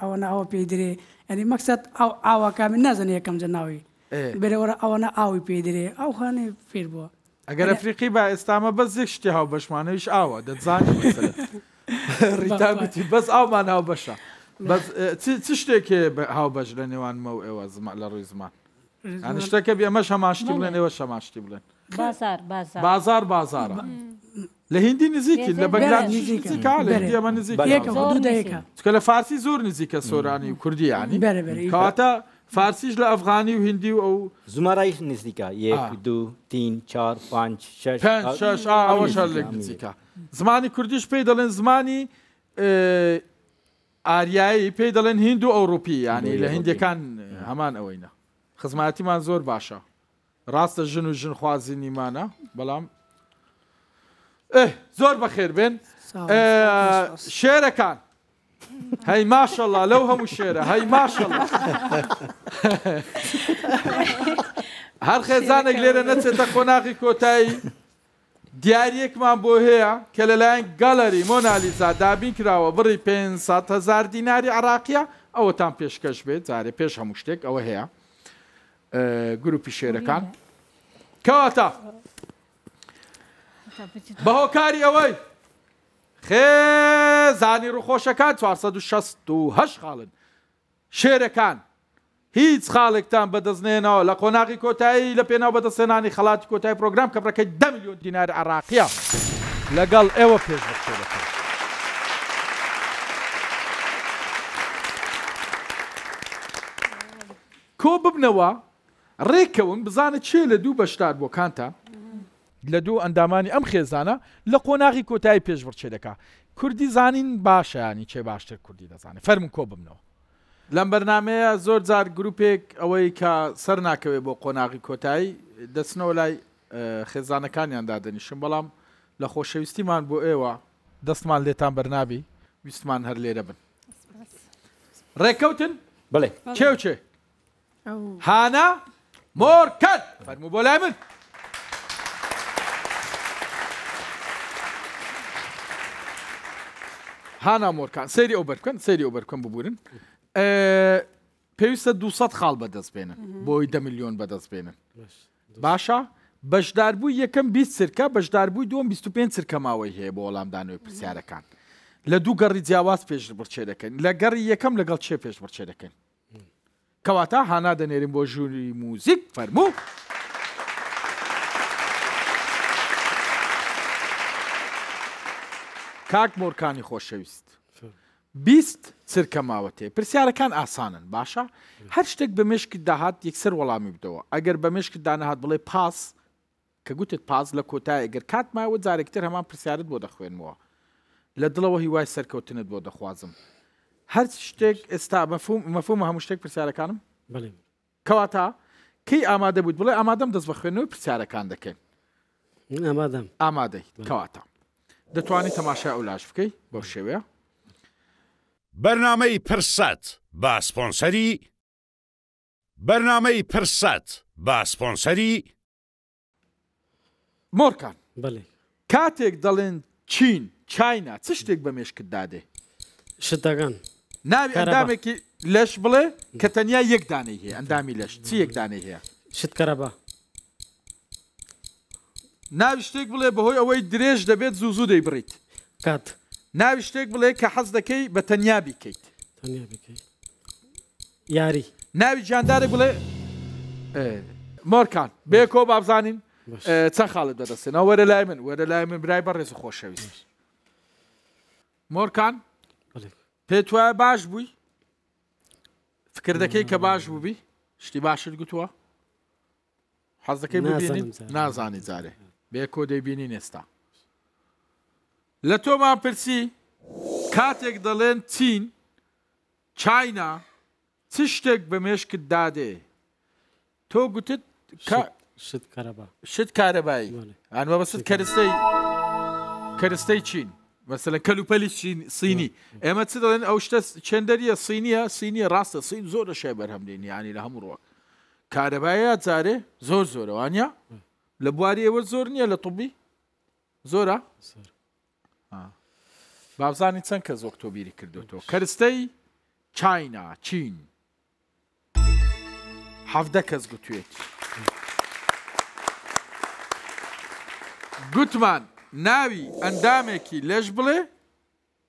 او انا او بي دري يعني مقصد او او كامل نازني كم زناوي بەرەوەرە ئەوەنە ئاوی پێدرێ ئەو خانێ فێر بووە ئەگەر ئەفریقی با ئێستامە بەس زیشتی هاو بەشمانەویش ئاوە دەزانانی ڕیتابتی بەس ئاومان هاو بەشە چ شتێکێ هاوبەش لە نێوانمە و ئێوە زمان لە ڕووی زمان شتەکە ئەمە شەماشتی بڵێن ئێوە شەماشتی بڵێن بازار بازارە لە هندی نزیکی لە بەگرانمە نزیک چکە لە فارسی زۆر نزیکە سۆرانی و کوردیانی کەواتە فارسیش لە ئەفغانی و هندی و ئەو زمارایش نزیکە یەک دو تین چار پنج شش شش ئەوەش لێک نزیکە زمانی کوردیش پێی دەڵێن زمانی ئاریایی پێی دەڵێن هند و ئەوروپی ینی لە هندەکان هەمان ئەوەینە خزمەتیمان زۆر باشە ڕاستە ژن و ژن خوازی نیمانە بەڵام زۆر بەخێر بێن شێرەکان هەی ماشەله لەو هەموو شێرە هەی ماشە هەر خێزانێک لێرە نەچێتە خۆناغی کۆتایی دیارەکمان بۆ هەیە کە لەلایەن گەلەری مۆنالیزا دابین کراوە بڕی 500هزار دیناری عراقیە ئەوەتان پێشکەش بێت جارێ پێش هەموو شتێک ئەوە هەیە گروپی شێرەکان کەواتە بەهۆکاری ئەوەی خێزانی ڕوخۆشەکان 1960 خاڵن شێرەکان هیچ خاڵێکتان بەدەستنێنەوە لە قۆناغی کۆتایی لە پێناو بەدەستێنانی خڵاتی کۆتای پرۆگرام کە بڕەکەی ده میلیۆن دینار عراقیە لەگەڵ ئێوە پێش بەخشێەکە کۆ ببنەوە ڕێکەون بزانە چێ لە دوو بەشدار بۆ کانتە لە دوو ئەندامانی ئەم خێزانە لە قۆناغی کۆتایی پێشبڕچێدەکە کوردی زانین باشیانی چێ باشتر کوردی دەزانێت فەرم کۆ بمنەوە لەم بەرنمەیە زۆر جار گرروپێک ئەوەی کە سەر ناکەوێت بۆ قۆناغی کۆتایی دەستنەوە لای خێزانەکانیاندا دەنیشم بەڵام لە خۆشەویستیمان بۆ ئێوە دەستمان لێتان بەرنابی ویستمان هەر لێرە بن ڕێککەوتن بڵێ کێوچێ هانا مۆرکەت فەرمو بۆ لای من هانامۆرکان سەری ئەو بەرکەن سەری ئەو بەرکەم ببوورن پێویستە 200 خاڵ بەدەست بێنن بۆی دە میلیۆن بەدەست بێنن باشە بەشداربووی یەکەم 20 سرکە بەشداربووی دوم 25 سرکە ماوەی هەیە بۆ وەڵامدانەوەی پرسیارەکان لە دوو گەڕی جیاواز پێش بچێ دەکەن لە گەڕی یەکەم لەگەڵ چێ پێش بچێ دەکەن کەواتە هانا دەنێرین بۆ ژووری موزیک فەرموو. کاک مۆرکانی خۆشەویست بیست چرکە ماوەتێ پرسیارەکان ئاسانن باشە هەر شتێک بە مشکی داهات یەکسەر وەڵامی بدەوە ئەگەر بە مشکی دانەهات بڵێ پاس کە گوتت پاس لە کۆتای ئەگەر کات ماوە جارێکتر هەمان پرسیارت بۆ دەخوێنمەوە لە دڵەوە هیوای سەرکەوتنت بۆ دەخوازم هەر شتێک ئێستا مەفومە هەموو شتێک پرسیارەکانم کەواتە کەی ئامادە بوو بڵێ ئامادەم دەست بە خوێنەوەی پرسیارەکان دەکەین ئامادەم ئامادەیت کەواتە دەتوانیت تەماشای ئەولاش بکەیت بەو شێوەیە بەرنامەی پرسەت با سپۆنسەری بەرنامەی پرسەت با سپۆنسەری مۆرکان بڵێ کاتێک دەڵێن چین چاینا چ شتێک بە مێشکت دادێ شتەکان ناوی ئەندامێکی لەش بڵێ کە تەنیا یەک دانەی هەیە ئەندامی لەش چی یەک دانەی هەیە شت کەرەبە ناوی شتێک بڵێ بەهۆی ئەوەی درێژ دەبێت زوو زوو دەی بڕیت کات ناوی شتێک بڵێ کە حەز دەکەی بە تەنیا بیکەیت یاری ناوی جانداری بڵێ مۆرکان بێکۆ بابزانین چەند خاڵت دەدەستێنەوە وەرە لای من وەرە لای من برای بەڕێز خۆشەویست مۆرکان پێت وایە باش بووی فکردەکەی کە باش بووبی شتی باشت گوتووە حەزەکەی نازانی جارێ بێکۆ دەیبینی نێستا لە تۆمان پرسی کاتێک دەڵێن چین چاینا چ شتێک بە مێشکت دادێ تۆ گوتت شت کارەبایی ئەوە بەست کەرستەی کەرستەی چین بەسە لە کەلوپەلی سینی ئێمە چ دەڵێن ئەو شتە چندەریە سینیە سینی ڕاستە سین زۆرە شێ بەرهەمدێن ینی لە هەموو ڕۆک کارەبایە جارێ زۆر زۆرەوانە لە بواری ئەوە زۆر نییە لە توبی زۆرە بابزانی چەند کە زۆکتۆبیری کردوەوە کەرستەی چاینا چین هەفتە کەس گوتوێت گوتمان ناوی ئەندامێکی لەش بڵێ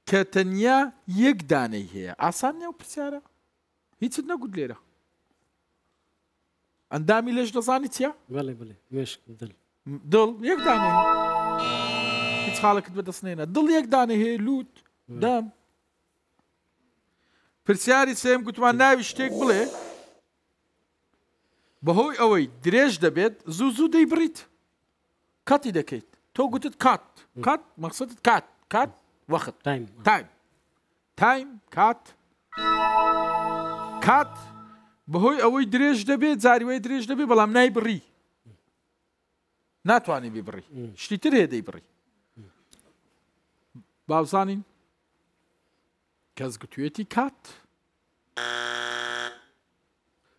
کە تەنیا یەک دانەی هەیە ئاسان نێو پرسیارە هیچت نەگوت لێرە ئەندامی لەش دەزانی چیە؟ بڵێ بڵێ مێشک دڵ دڵ یەکدانێ هیچ خاڵەکت بەدەستنێنە دڵ یەکدانێ هەیە لووت دام پرسیاری سێم گوتمان ناوی شتێک بڵێ بەهۆی ئەوەی درێژ دەبێت زوو زوو دەی بریت کاتی دەکەیت تۆ گوتت کات کات مەقصدت کات کات وەخت تایم تایم تایم کات کات بەهۆی ئەوەی درێژ دەبێت زاریوەی درێژ دەبێت بەڵام نای بڕی ناتوانێ بێ بڕی شتی تر هێ دەی بڕی باوزانین کەس گوتوێتی کات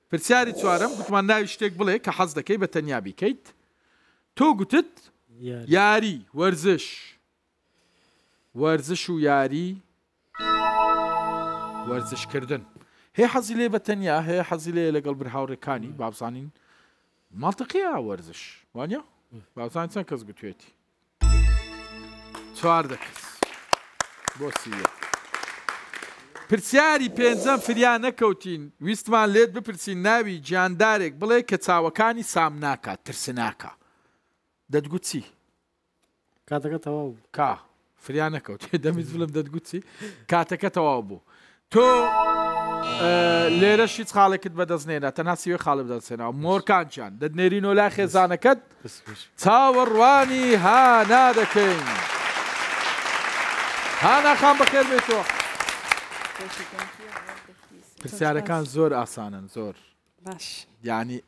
پرسیاری چوارم گوتمان ناوی شتێک بڵێ کە حەز دەکەی بە تەنیا بیکەیت تۆ گوتت یاری وەرزش وەرزش و یاری وەرزشکردن هەیە حەزی لێ بە تەنیا هەیە حەزی لێ لەگەڵ برهاوڕێکانی بابزانین ماتەقیە وەرزش وانە باوزان چەند کەس گوتوێتی چوار دەکەس بۆ سیە پرسیاری پێنجەم فریان نەکەوتین ویستمان لێت بپرسین ناوی گیاندارێک بڵێ کە چاوەکانی سام ناکات ترسناکە دەتگوچی کاتەکە تەواو کا فریان نەکەوت دەمیز بڵم دەتگوچی کاتەکە تەواو بوو تۆ لێرە شیت خاڵێکت بەدەستنێنە تەنها سیوێ خاڵب دەچێنەوە مۆرکانچیان دەنێرین و لا خێزانەکەت چاوەڕوانی ها نادەکەین هاناخان بەخێر بێتەوە پرسیارەکان زۆر ئاسانن زۆر ینی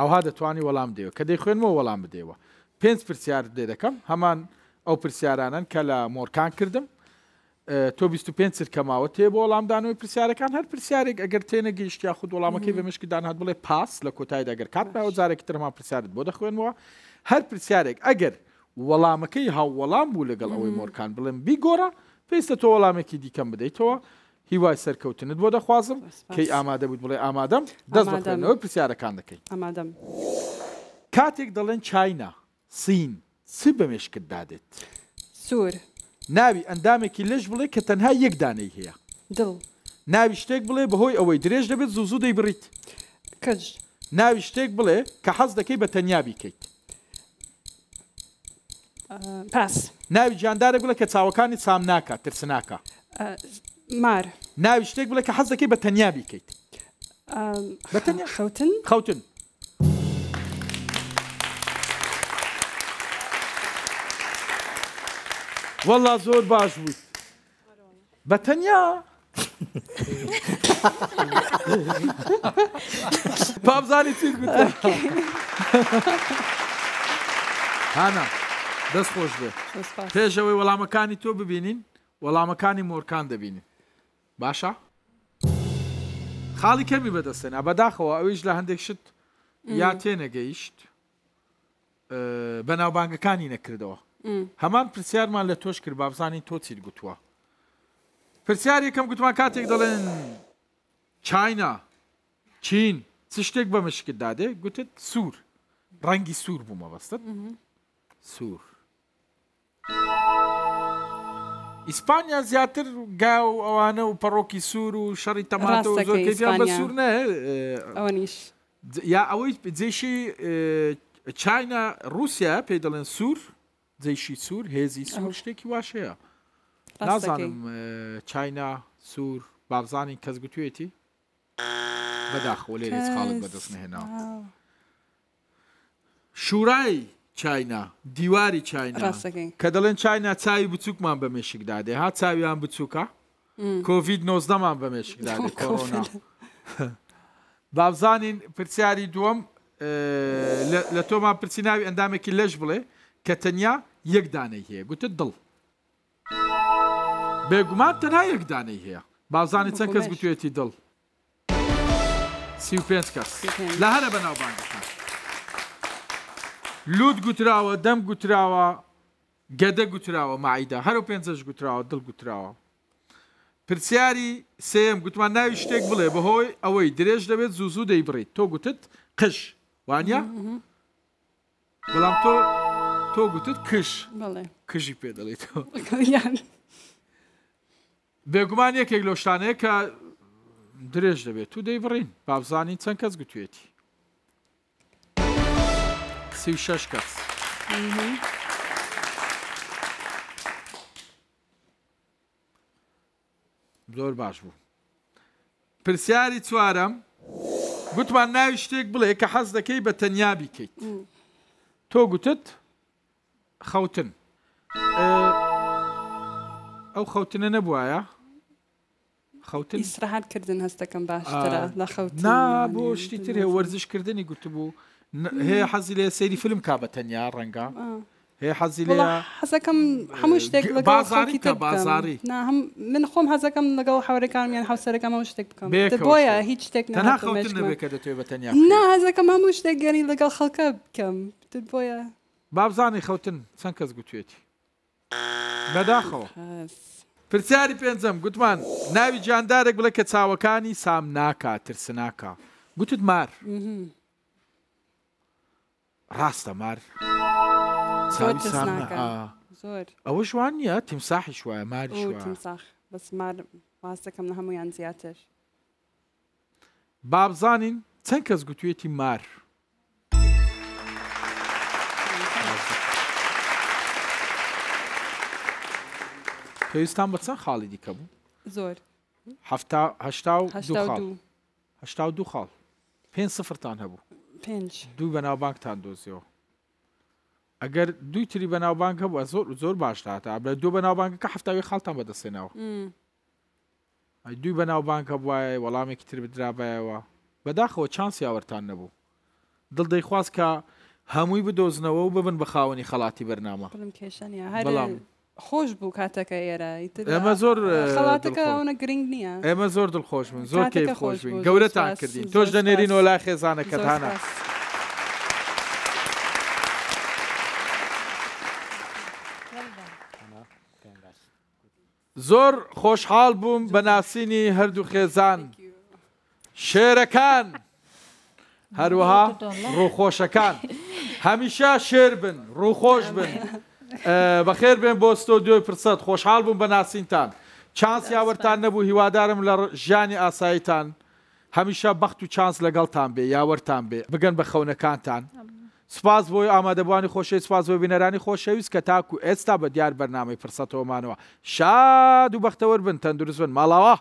ئەوها دەتوانانی وەڵام دێوە کە دەی خوێنمەوە وەڵام بدێەوە پێنج پرسیار دێ دەکەم هەمان ئەو پرسیارانن کە لە مۆرکان کردم تۆ 25 سرکەماوە تێ بۆ وەڵامدانەوەی پرسیارەکان هەر پرسیارێک ئەگەر تێنە گەیشتیا خود وەڵامەکەی بە مشکدان هاات بڵێ پاس لە کۆتایداگەر کاتماەوە جارێکی ترما پرسیارت بۆ دەخوێنەوە هەر پرسیارێک ئەگەر وەڵامەکەی هاووەڵام بوو لەگەڵ ئەوەی مۆرکان بڵێم بیگۆرە پێستە تۆ وەڵامێکی دیکەم بدەیتەوە هیوای سەرکەوتنت بۆ دەخوازم کەی ئامادە بوو بڵێ ئامادەم دەست بخێنەوەی پرسیارەکان دەکەی ئامادەم کاتێک دەڵێن چاینا سین چ بە مێشکت دادێت سوور. ناوی ئەندامێکی لەش بڵێ کە تەنها یەکدانەی هەیە ناوی شتێک بڵێ بەهۆی ئەوەی درێژ دەبێت زوو زوو دەی بڕیت ناوی شتێک بڵێ کە حەز دەکەی بە تەنیا بیکەیت پاس ناوی جاندارێک بڵێ کە چاوەکانی سام ناکات ترسناکە مار ناوی شتێک بڵێ کە حەز دەکەی بە تەنیا بیکەیت خەوتن خەوتن وەڵا زۆر باش بوو بە تەنیا پابزانی چیت هانا دەست خۆش بێ پێشەوەی وەڵامەکانی تۆ ببینین وەڵامەکانی مۆرکان دەبینین باشە خاڵی کەمی بەدەستێنا بەداخەوە ئەویش لە هەندێک شت یا تێنەگەیشت بەناوبانگەکانی نەکردەوە هەمان پرسیارمان لە تۆش کرد بابزانانی تۆ چیت گوتووە پرسیار یەکەم گوتمان کاتێک دەڵێن چاینا چین چ شتێک بە مشکت دادێ گوتت سوور ڕەنگی سوور بوومە بەستت سوور ئیسپانیا زیاتر گاو ئەوانە و پەڕۆکی سوور و شەڕی تەماتە زۆر بە سوور ئەوەنیش یا ئەوەی جێشی چاینا رووسیا پێی دەڵێن سوور جێشی سوور هێزی سوور شتێکی واشەیە نازانم چاینا سوور بابزانی کەس گوتوێتی بەداخۆ لێرێ خاڵک بەدەست نهێنا شوورای چاینا دیواری چاینا کە دەڵێن چاینا چاوی بچووکمان بە مێشکدادێ ها چاویان بچووکە کۆڤید نۆزدەمان بە مێشکدادێ کۆڕۆنا بابزانین پرسیاری دووەم لە تۆمان پرسیاوی ئەندامێکی لەش بڵێ کە تەنیا یەکدانەی هەیە گوتت دڵ بێگومان تەنها یەکدانەی هەیە بازانانی چەند کەس گوتوێتی دڵ سی پێ کەس لە هەرە بەناوبانەکان لوت گوتراوە دەم گوتراوە گەدە گوتراوە مایدا هەرو پێنجش گوتراوە دڵ گوتراوە پرسیاری سم گوتمان ناوی شتێک بڵێ بەهۆی ئەوەی درێژ دەبێت زوو زوو دەیبڕیت تۆ گوتت قش وانە بەڵام تۆ تۆ گوتت کش کژی پێ دەڵێتەوە بێگومان یەکێک لە شتانەیە کە درێژ دەبێت تو دەی بڕین بابزانی چەند کەس گوتوێتی سی شش کەس زۆر باش بوو پرسیاری چوارم گوتمان ناوی شتێک بڵێ کە حەز دەکەی بە تەنیا بیکەیت تۆ گوتت؟ خەوتن ئەو خەوتنە نەبووایە خەوتن ئیسراحاتکردن هەستەکەم باشترە لە خەوت نا بۆ شتی تر هەیە وەرزشکردنی گوتبوو هەیە حەزی لێ سەیری فلم کا بە تەنیا ڕەنگە هەیە حەزی لێ حەزەکەم هەموو شتێک لەگەڵ بازاری من خۆم حەزەکەم لەگەڵ حورەکانم یان هاوسەرەکەم ئەو شتێک بکەم بۆیە هیچ شتێک نەخەوتن نەبێت کە دەتوێ بە تەنیا نا حەزەکەم هەموو شتێک گەری لەگەڵ خەڵکە بکەم بۆیە بابزانی خەوتن چەند کەس گوتوێتی بەداخەوە پرسیاری پێنجەم گوتمان ناوی جاندارێک بڵێ کە چاوەکانی سام ناکا ترسناکە گوتت مار ڕاستە مار ئەوە شوان نیە تیمساحی شوایە ماری بەس مار ڕاستەکەم لە هەمویان زیاتر بابزانین چەند کەس گوتوێتی مار. پێویستان بە چەند خاڵی دیکە بوو زۆرهه دو خاڵ پێ سفرتان هەبوو دوو بەناوبانکتان دۆزیەوە ئەگەر دوی تری بەناوبانکە بووە زۆر زۆر باشداتە بە دوو بەناوبانکەکە هەفتاوی خاڵتان بەدەسێنەوە دوی بەناوبانکە بواە وەڵامێکی تر بدرابایەوە بەداخەوە چانسی یاوەرتان نەبوو دڵ دەیخواست کە هەمووی بدۆزنەوە و ببن بە خاوەنی خەڵاتی بەرنامە بەڵام خۆش بوو کاتەکە ئێرە ئێمە زۆر خڵاتەکەونە گرنگ نییە ئێمە زۆر دڵخۆش من زۆر کەی خۆش بین گەورەتان کردین تۆش دەنێرین وەلا خێزانەکەتانە. زۆر خۆشحال بووم بە ناسینی هەردوو خێزان شێرەکان هەروەها ڕووخۆشەکان هەمیشە شێر بن ڕووخۆش بن. بەخێر بێن بۆ ستۆ دوێ پرسەد خۆشحال بووم بە ناسینتان چانس یاوەرتان نەبوو هیوادارم لە ژانی ئاساییتان هەمیشە بەخت و چانس لەگەڵتان بێ یاوەرتان بێ بگەن بە خەونەکانتان. سپاس بۆی ئامادەبوانی خۆشەی سپاس بۆ بینەرانی خۆشەویست کە تاکو ئێستا بە دیار بەرنامەی فرسەتەوەمانەوە شاد و بەختەوە بن تەندروست بن ماڵاوە.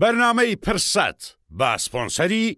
بەرنمەی پرسەت با سپۆنسەری